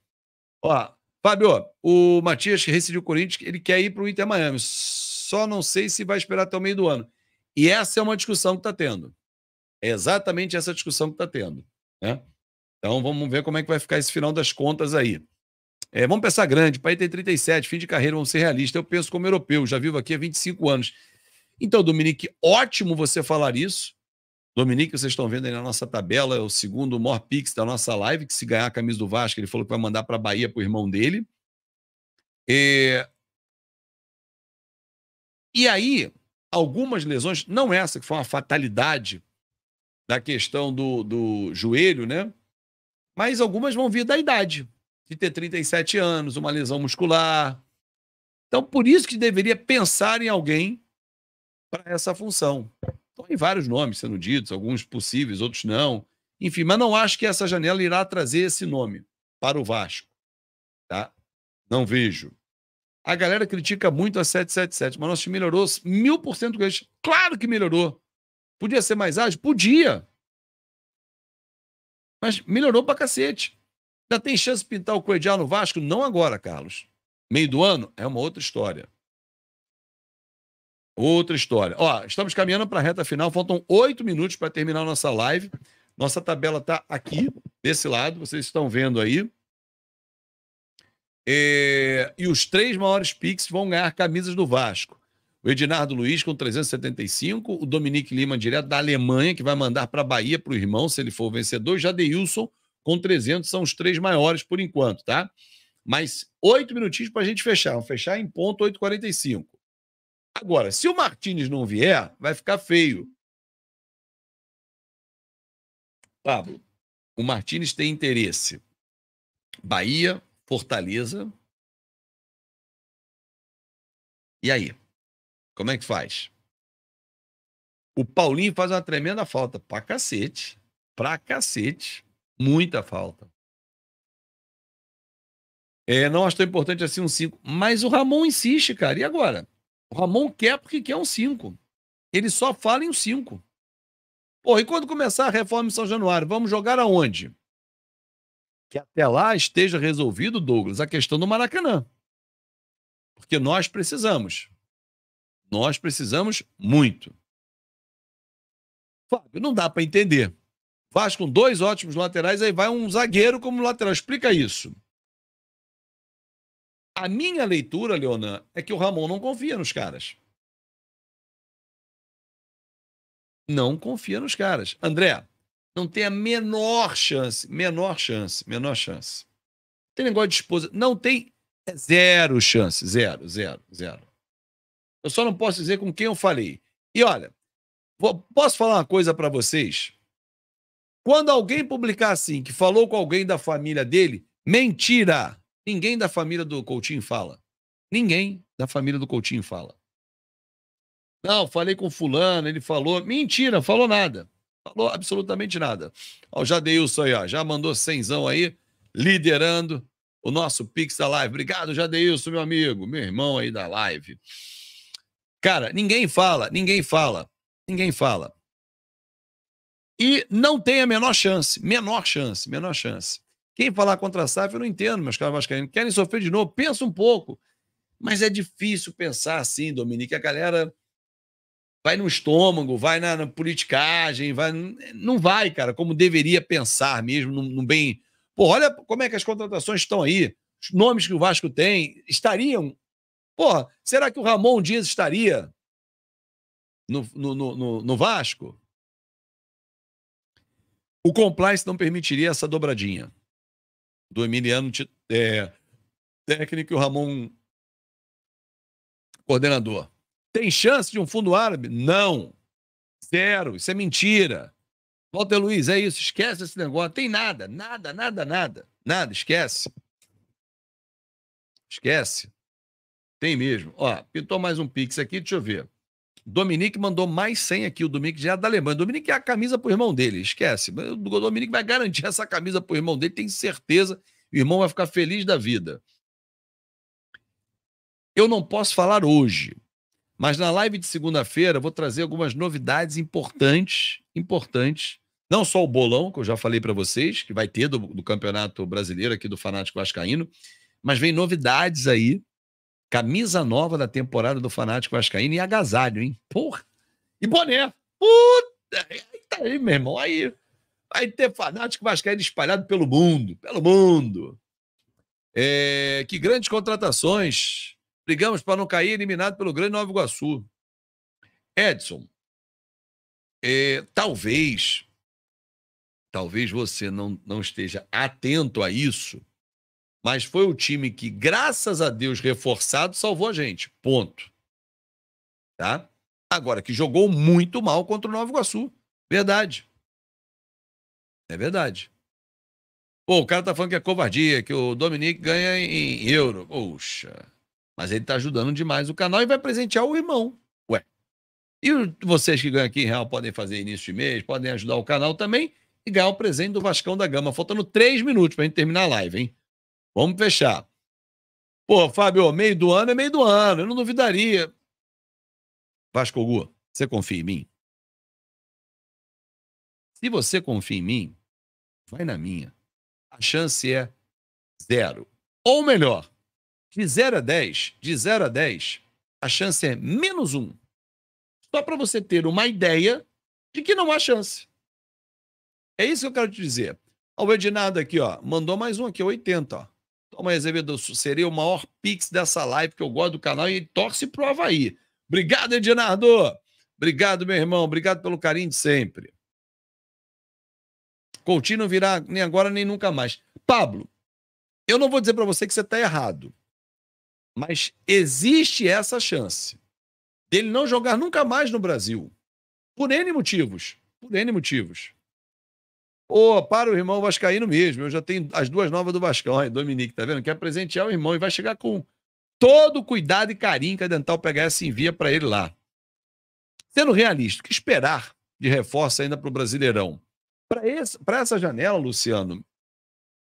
Ó, Fábio, o Matias que rescindiu o Corinthians, ele quer ir pro Inter Miami. Só não sei se vai esperar até o meio do ano. E essa é uma discussão que está tendo. É exatamente essa discussão que está tendo. Né? Então vamos ver como é que vai ficar esse final das contas aí. É, vamos pensar grande. Pai tem 37, fim de carreira, vamos ser realistas. Eu penso como europeu, já vivo aqui há 25 anos. Então, Dominique, ótimo você falar isso. Dominique, vocês estão vendo aí na nossa tabela, é o segundo maior pix da nossa live, que se ganhar a camisa do Vasco, ele falou que vai mandar para a Bahia para o irmão dele. E é, e aí, algumas lesões, não essa que foi uma fatalidade da questão do, do joelho, né? Mas algumas vão vir da idade, de ter 37 anos, uma lesão muscular. Então, por isso que deveria pensar em alguém para essa função. Então, tem vários nomes sendo ditos, alguns possíveis, outros não. Enfim, mas não acho que essa janela irá trazer esse nome para o Vasco. Tá? Não vejo. A galera critica muito a 777, mas nosso time melhorou mil por cento. Claro que melhorou. Podia ser mais ágil? Podia. Mas melhorou pra cacete. Já tem chance de pintar o Coedial no Vasco? Não agora, Carlos. Meio do ano é uma outra história. Outra história. Ó, estamos caminhando para a reta final, faltam oito minutos para terminar a nossa live. Nossa tabela está aqui, desse lado, vocês estão vendo aí. É, e os três maiores piques vão ganhar camisas do Vasco. O Edinardo Luiz com 375, o Dominique Lima direto da Alemanha, que vai mandar para a Bahia para o irmão, se ele for o vencedor, já Deilson com 300, são os três maiores por enquanto, tá? Mas oito minutinhos para a gente fechar, vamos fechar em ponto 8,45. Agora, se o Martinez não vier, vai ficar feio. Pablo, o Martinez tem interesse. Bahia, Fortaleza. E aí? Como é que faz? O Paulinho faz uma tremenda falta. Pra cacete. Pra cacete. Muita falta. É, não acho tão importante assim um 5. Mas o Ramon insiste, cara. E agora? O Ramon quer porque quer um 5. Ele só fala em um 5. Pô, e quando começar a reforma em São Januário, vamos jogar aonde? que até lá esteja resolvido, Douglas, a questão do Maracanã. Porque nós precisamos. Nós precisamos muito. Fábio, não dá para entender. Vasco com dois ótimos laterais, aí vai um zagueiro como lateral. Explica isso. A minha leitura, Leonan, é que o Ramon não confia nos caras. Não confia nos caras. André, não tem a menor chance, menor chance, menor chance. Tem negócio de esposa. Não tem é zero chance, zero, zero, zero. Eu só não posso dizer com quem eu falei. E olha, vou, posso falar uma coisa para vocês? Quando alguém publicar assim, que falou com alguém da família dele, mentira! Ninguém da família do Coutinho fala. Ninguém da família do Coutinho fala. Não, falei com fulano, ele falou. Mentira, falou nada. Falou absolutamente nada. Ó, já Jadeilson isso aí, ó, já mandou cenzão aí, liderando o nosso Pix da Live. Obrigado, já isso, meu amigo, meu irmão aí da Live. Cara, ninguém fala, ninguém fala, ninguém fala. E não tem a menor chance, menor chance, menor chance. Quem falar contra a SAF, eu não entendo, meus caras vascaínos. Querem sofrer de novo? Pensa um pouco. Mas é difícil pensar assim, Dominique. A galera vai no estômago, vai na, na, politicagem, vai, não vai, cara, como deveria pensar mesmo, no bem. Pô, olha como é que as contratações estão aí, os nomes que o Vasco tem estariam. Porra, será que o Ramon Dias estaria no, no, no, no Vasco? O compliance não permitiria essa dobradinha do Emiliano é, técnico e o Ramon coordenador. Tem chance de um fundo árabe? Não. Zero. Isso é mentira. Walter Luiz, é isso. Esquece esse negócio. Tem nada, nada, nada, nada. Nada, esquece. Esquece. Tem mesmo. Ó, pintou mais um pix aqui, deixa eu ver. Dominique mandou mais 100 aqui, o Dominique já é da Alemanha. Dominique é a camisa pro irmão dele, esquece. O Dominique vai garantir (laughs) essa camisa pro irmão dele, tem certeza. O irmão vai ficar feliz da vida. Eu não posso falar hoje, mas na live de segunda-feira vou trazer algumas novidades importantes, importantes. Não só o bolão, que eu já falei para vocês, que vai ter do, do, Campeonato Brasileiro aqui do Fanático Vascaíno, mas vem novidades aí. Camisa nova da temporada do Fanático Vascaíno e agasalho, hein? Porra! E boné! Puta! Tá aí, meu irmão, aí. Vai ter Fanático Vascaíno espalhado pelo mundo, pelo mundo. É, que grandes contratações Brigamos para não cair eliminado pelo Grande Nova Iguaçu. Edson, é, talvez, talvez você não, não esteja atento a isso, mas foi o time que, graças a Deus, reforçado, salvou a gente. Ponto. Tá? Agora, que jogou muito mal contra o Nova Iguaçu. Verdade. É verdade. Pô, o cara tá falando que é covardia, que o Dominique ganha em euro. Poxa. Mas ele está ajudando demais o canal e vai presentear o irmão. Ué. E vocês que ganham aqui em real podem fazer início de mês, podem ajudar o canal também e ganhar o presente do Vascão da Gama. Faltando três minutos para gente terminar a live, hein? Vamos fechar. Pô, Fábio, meio do ano é meio do ano. Eu não duvidaria. Vasco Gu, você confia em mim? Se você confia em mim, vai na minha. A chance é zero. Ou melhor, de 0 a 10, de 0 a 10, a chance é menos 1. Só para você ter uma ideia de que não há chance. É isso que eu quero te dizer. Ó, o Edinado aqui, ó, mandou mais um aqui, 80, ó. Toma, Ezebedo, seria o maior pix dessa live, que eu gosto do canal e torce pro Havaí. Obrigado, Edinardo! Obrigado, meu irmão. Obrigado pelo carinho de sempre. Coutinho não virá nem agora nem nunca mais. Pablo, eu não vou dizer para você que você está errado. Mas existe essa chance dele não jogar nunca mais no Brasil. Por N motivos. Por N motivos. Ô, oh, para o irmão Vascaíno mesmo. Eu já tenho as duas novas do Vascão. Olha, Dominique, tá vendo? Quer presentear o irmão e vai chegar com todo cuidado e carinho que a Dental PHS envia para ele lá. Sendo realista, o que esperar de reforço ainda para o Brasileirão? Para essa janela, Luciano,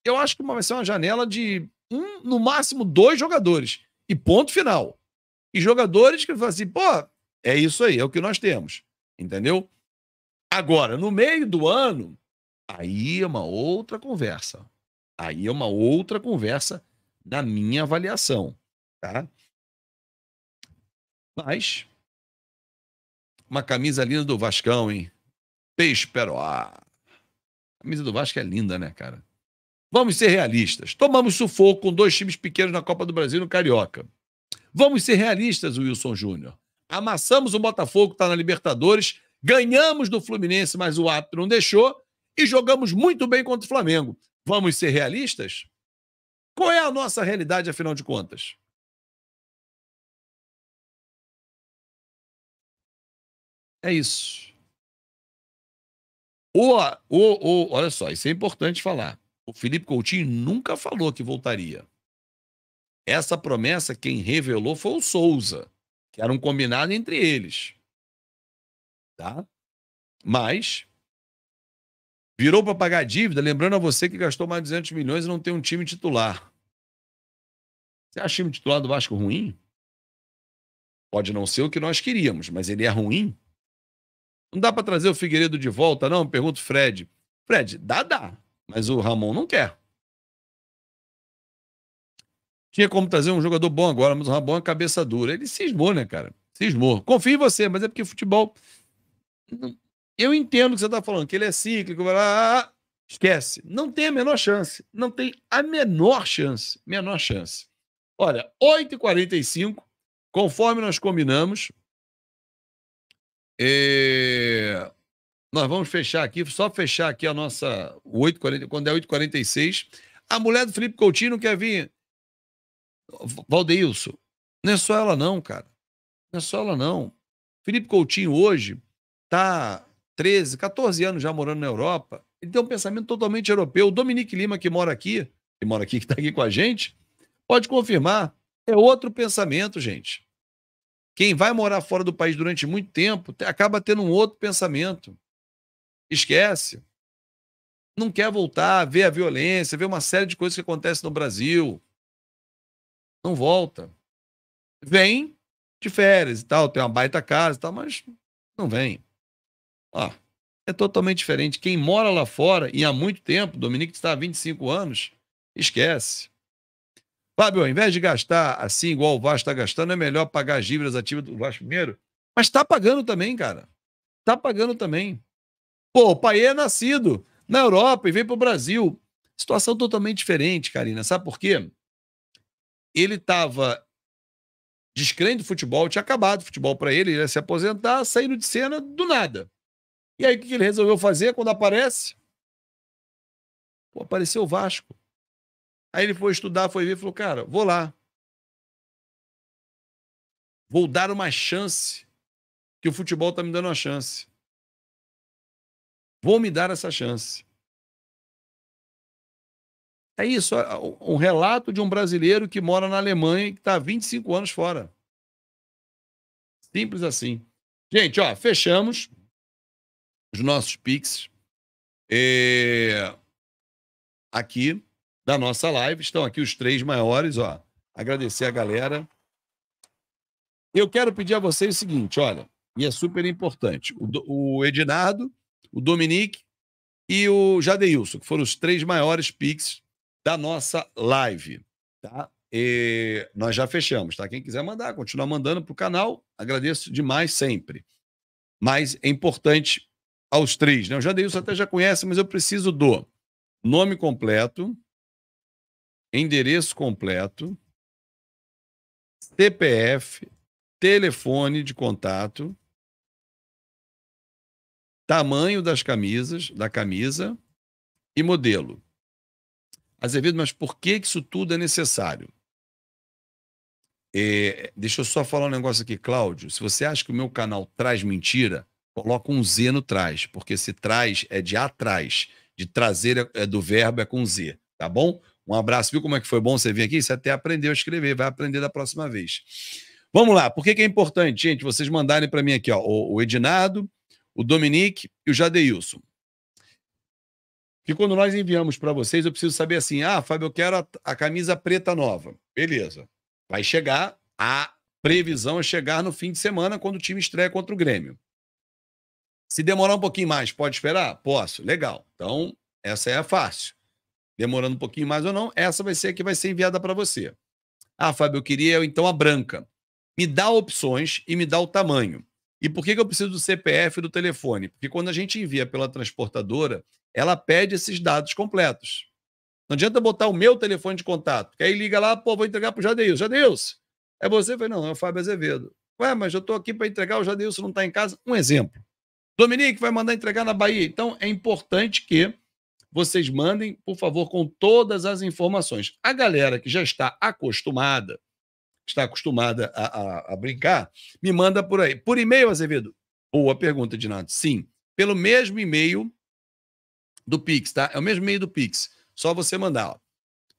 eu acho que vai ser uma janela de um, no máximo dois jogadores. E ponto final. E jogadores que falam assim, pô, é isso aí, é o que nós temos. Entendeu? Agora, no meio do ano, aí é uma outra conversa. Aí é uma outra conversa na minha avaliação, tá? Mas uma camisa linda do Vascão, hein? Peixe peroá. A camisa do Vasco é linda, né, cara? Vamos ser realistas. Tomamos sufoco com dois times pequenos na Copa do Brasil no Carioca. Vamos ser realistas, Wilson Júnior. Amassamos o Botafogo, que está na Libertadores, ganhamos do Fluminense, mas o árbitro não deixou, e jogamos muito bem contra o Flamengo. Vamos ser realistas? Qual é a nossa realidade, afinal de contas? É isso. O o o. olha só, isso é importante falar. O Felipe Coutinho nunca falou que voltaria. Essa promessa quem revelou foi o Souza, que era um combinado entre eles. Tá? Mas virou para pagar dívida, lembrando a você que gastou mais de 200 milhões e não tem um time titular. Você acha o time titular do Vasco ruim? Pode não ser o que nós queríamos, mas ele é ruim? Não dá para trazer o Figueiredo de volta, não? Pergunta o Fred. Fred, dá, dá. Mas o Ramon não quer. Tinha como trazer um jogador bom agora, mas o Ramon é cabeça dura. Ele cismou, né, cara? Cismou. Confio em você, mas é porque futebol. Eu entendo o que você está falando, que ele é cíclico, ah, ah, ah, Esquece. Não tem a menor chance. Não tem a menor chance. Menor chance. Olha, 8h45, conforme nós combinamos. É... Nós vamos fechar aqui, só fechar aqui a nossa 840, quando é 8h46. A mulher do Felipe Coutinho quer vir. Valdeilson, não é só ela, não, cara. Não é só ela, não. Felipe Coutinho hoje tá 13, 14 anos já morando na Europa. Ele tem um pensamento totalmente europeu. O Dominique Lima, que mora aqui, que mora aqui, que está aqui com a gente, pode confirmar. É outro pensamento, gente. Quem vai morar fora do país durante muito tempo acaba tendo um outro pensamento esquece. Não quer voltar, ver a violência, ver uma série de coisas que acontecem no Brasil. Não volta. Vem de férias e tal, tem uma baita casa e tal, mas não vem. Ó, é totalmente diferente. Quem mora lá fora e há muito tempo, Dominique está há 25 anos, esquece. Fábio, ao invés de gastar assim, igual o Vasco está gastando, é melhor pagar as dívidas ativas do Vasco primeiro. Mas está pagando também, cara. Está pagando também. Pô, o pai é nascido na Europa e veio para o Brasil. Situação totalmente diferente, Karina. Sabe por quê? Ele estava descrente do futebol, tinha acabado o futebol para ele, ele ia se aposentar, saindo de cena do nada. E aí o que ele resolveu fazer quando aparece? Pô, apareceu o Vasco. Aí ele foi estudar, foi ver, falou: cara, vou lá. Vou dar uma chance, que o futebol está me dando uma chance. Vou me dar essa chance. É isso, um é, relato de um brasileiro que mora na Alemanha e que está há 25 anos fora. Simples assim. Gente, ó, fechamos os nossos pics é... aqui da nossa live. Estão aqui os três maiores, ó. Agradecer a galera. Eu quero pedir a vocês o seguinte, olha, e é super importante. O, o Edinardo o Dominique e o Jadeilson, que foram os três maiores Pix da nossa live. Tá? E nós já fechamos, tá? Quem quiser mandar, continuar mandando para o canal, agradeço demais sempre. Mas é importante aos três, né? O Jadeilson até já conhece, mas eu preciso do nome completo, endereço completo, CPF, telefone de contato tamanho das camisas, da camisa e modelo. Azevedo, mas por que isso tudo é necessário? É, deixa eu só falar um negócio aqui, Cláudio. Se você acha que o meu canal traz mentira, coloca um Z no trás, porque se traz é de atrás, de trazer é, é do verbo é com Z, tá bom? Um abraço, viu como é que foi bom você vir aqui? Você até aprendeu a escrever, vai aprender da próxima vez. Vamos lá, por que, que é importante, gente, vocês mandarem para mim aqui, ó, o, o Edinado, o Dominique e o Jadeilson. Que quando nós enviamos para vocês, eu preciso saber assim: ah, Fábio, eu quero a, a camisa preta nova. Beleza. Vai chegar, a previsão é chegar no fim de semana, quando o time estreia contra o Grêmio. Se demorar um pouquinho mais, pode esperar? Posso, legal. Então, essa é a fácil. Demorando um pouquinho mais ou não, essa vai ser a que vai ser enviada para você. Ah, Fábio, eu queria então a branca. Me dá opções e me dá o tamanho. E por que, que eu preciso do CPF do telefone? Porque quando a gente envia pela transportadora, ela pede esses dados completos. Não adianta botar o meu telefone de contato, porque aí liga lá, pô, vou entregar para o Jadeilson. Jadeilson, é você? falei, não, é o Fábio Azevedo. Ué, mas eu estou aqui para entregar, o Jadeilson não está em casa. Um exemplo. Dominique vai mandar entregar na Bahia. Então, é importante que vocês mandem, por favor, com todas as informações. A galera que já está acostumada, está acostumada a, a, a brincar, me manda por aí. Por e-mail, Azevedo? Boa pergunta, Dinato. Sim, pelo mesmo e-mail do Pix, tá? É o mesmo e-mail do Pix. Só você mandar. Ó.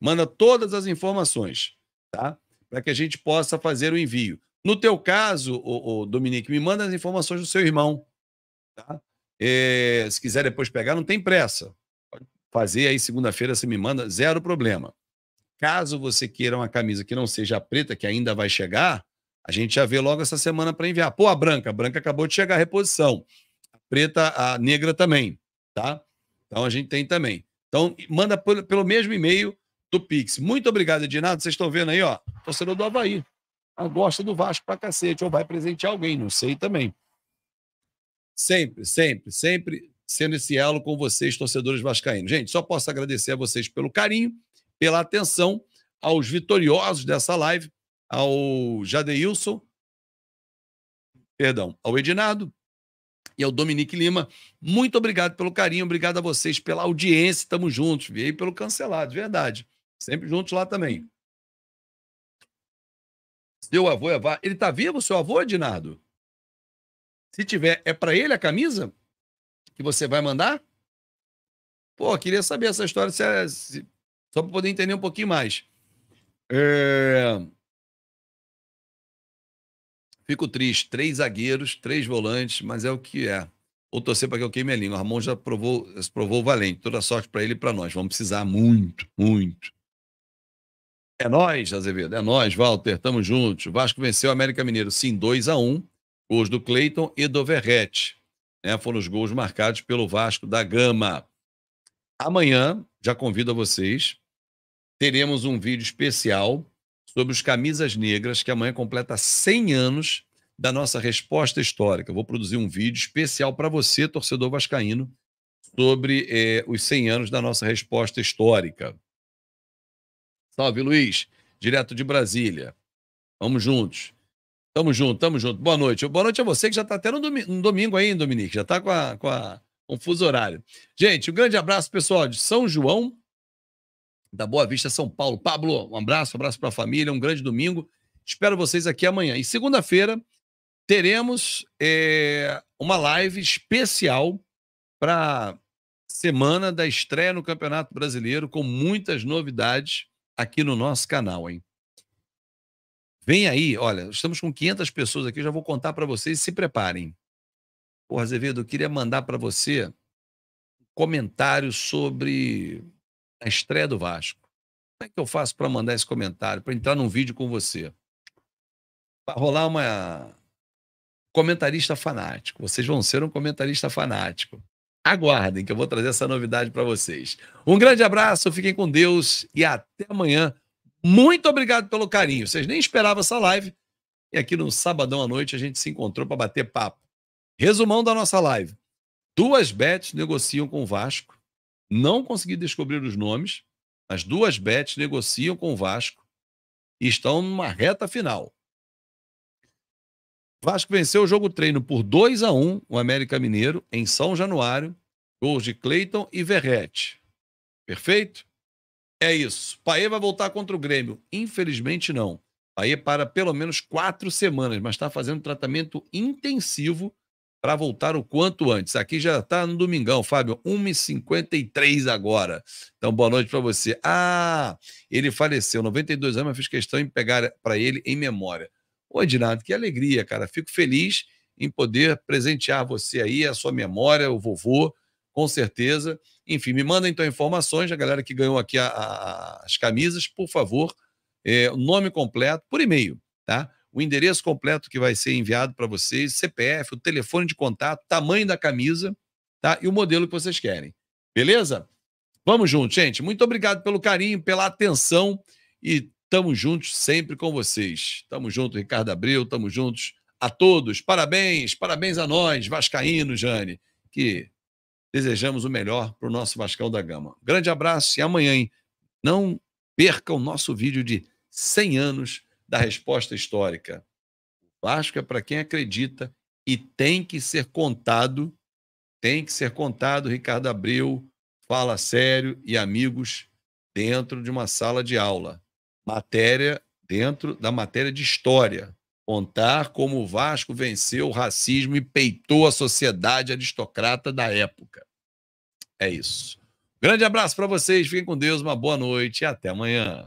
Manda todas as informações, tá? Para que a gente possa fazer o envio. No teu caso, o ô, Dominique, me manda as informações do seu irmão, tá? É, se quiser depois pegar, não tem pressa. Pode fazer aí segunda-feira, você me manda, zero problema. Caso você queira uma camisa que não seja preta, que ainda vai chegar, a gente já vê logo essa semana para enviar. Pô, a branca, a branca acabou de chegar a reposição. A preta, a negra também, tá? Então a gente tem também. Então manda pelo mesmo e-mail do Pix. Muito obrigado, Edinaldo. Vocês estão vendo aí, ó, torcedor do Havaí. Gosta do Vasco pra cacete, ou vai presentear alguém, não sei também. Sempre, sempre, sempre sendo esse elo com vocês, torcedores vascaínos. Gente, só posso agradecer a vocês pelo carinho, pela atenção, aos vitoriosos dessa live, ao Jadeilson, perdão, ao Edinardo e ao Dominique Lima. Muito obrigado pelo carinho, obrigado a vocês pela audiência, estamos juntos. E aí pelo cancelado, verdade. Sempre juntos lá também. Seu avô, é ele está vivo, seu avô, Edinardo? Se tiver, é para ele a camisa que você vai mandar? Pô, queria saber essa história, se, é, se só para poder entender um pouquinho mais. É... Fico triste. Três zagueiros, três volantes, mas é o que é. Ou torcer para que eu queime a língua. O Ramon já provou, já provou valente. Toda sorte para ele e para nós. Vamos precisar muito, muito. É nós, Azevedo. É nós, Walter. Tamo juntos. Vasco venceu o América Mineiro. Sim, 2 a 1 um. Gols do Cleiton e do Verrete. Né? Foram os gols marcados pelo Vasco da Gama. Amanhã, já convido a vocês teremos um vídeo especial sobre os camisas negras, que amanhã completa 100 anos da nossa resposta histórica. vou produzir um vídeo especial para você, torcedor vascaíno, sobre é, os 100 anos da nossa resposta histórica. Salve, Luiz, direto de Brasília. Vamos juntos. Tamo junto, tamo junto. Boa noite. Boa noite a você que já está até no domingo, no domingo aí, Dominique. Já está com, a, com, a, com o fuso horário. Gente, um grande abraço, pessoal, de São João da Boa Vista, São Paulo. Pablo, um abraço, um abraço para a família, um grande domingo. Espero vocês aqui amanhã. E segunda-feira teremos é, uma live especial para semana da estreia no Campeonato Brasileiro, com muitas novidades aqui no nosso canal, hein? Vem aí, olha, estamos com 500 pessoas aqui, já vou contar para vocês, se preparem. Porra, Azevedo, eu queria mandar para você um comentário sobre a estreia do Vasco. Como é que eu faço para mandar esse comentário, para entrar num vídeo com você? Vai rolar uma comentarista fanático. Vocês vão ser um comentarista fanático. Aguardem que eu vou trazer essa novidade para vocês. Um grande abraço, fiquem com Deus e até amanhã. Muito obrigado pelo carinho. Vocês nem esperavam essa live. E aqui no sabadão à noite a gente se encontrou para bater papo. Resumão da nossa live. Duas bets negociam com o Vasco não consegui descobrir os nomes. As duas bets negociam com o Vasco e estão numa reta final. Vasco venceu o jogo treino por 2 a 1 o América Mineiro em São Januário, gols de Cleiton e Verrete. Perfeito? É isso. Paê vai voltar contra o Grêmio? Infelizmente não. Paê para pelo menos quatro semanas, mas está fazendo tratamento intensivo para voltar o quanto antes. Aqui já está no domingão, Fábio, 1h53 agora. Então, boa noite para você. Ah, ele faleceu, 92 anos, mas fiz questão em pegar para ele em memória. Ô, Edinardo, que alegria, cara. Fico feliz em poder presentear você aí, a sua memória, o vovô, com certeza. Enfim, me manda então informações, a galera que ganhou aqui a, a, as camisas, por favor, é, nome completo, por e-mail, tá? o endereço completo que vai ser enviado para vocês, CPF, o telefone de contato, tamanho da camisa, tá? E o modelo que vocês querem. Beleza? Vamos junto, gente. Muito obrigado pelo carinho, pela atenção e estamos juntos sempre com vocês. Estamos junto, Ricardo Abreu, estamos juntos a todos. Parabéns, parabéns a nós, Vascaíno, Jane, que desejamos o melhor para o nosso Vascão da Gama. Grande abraço e amanhã, hein? não perca o nosso vídeo de 100 anos da resposta histórica. O Vasco é para quem acredita e tem que ser contado, tem que ser contado, Ricardo Abreu, fala sério e amigos dentro de uma sala de aula. Matéria dentro da matéria de história. Contar como o Vasco venceu o racismo e peitou a sociedade aristocrata da época. É isso. Grande abraço para vocês, fiquem com Deus, uma boa noite e até amanhã.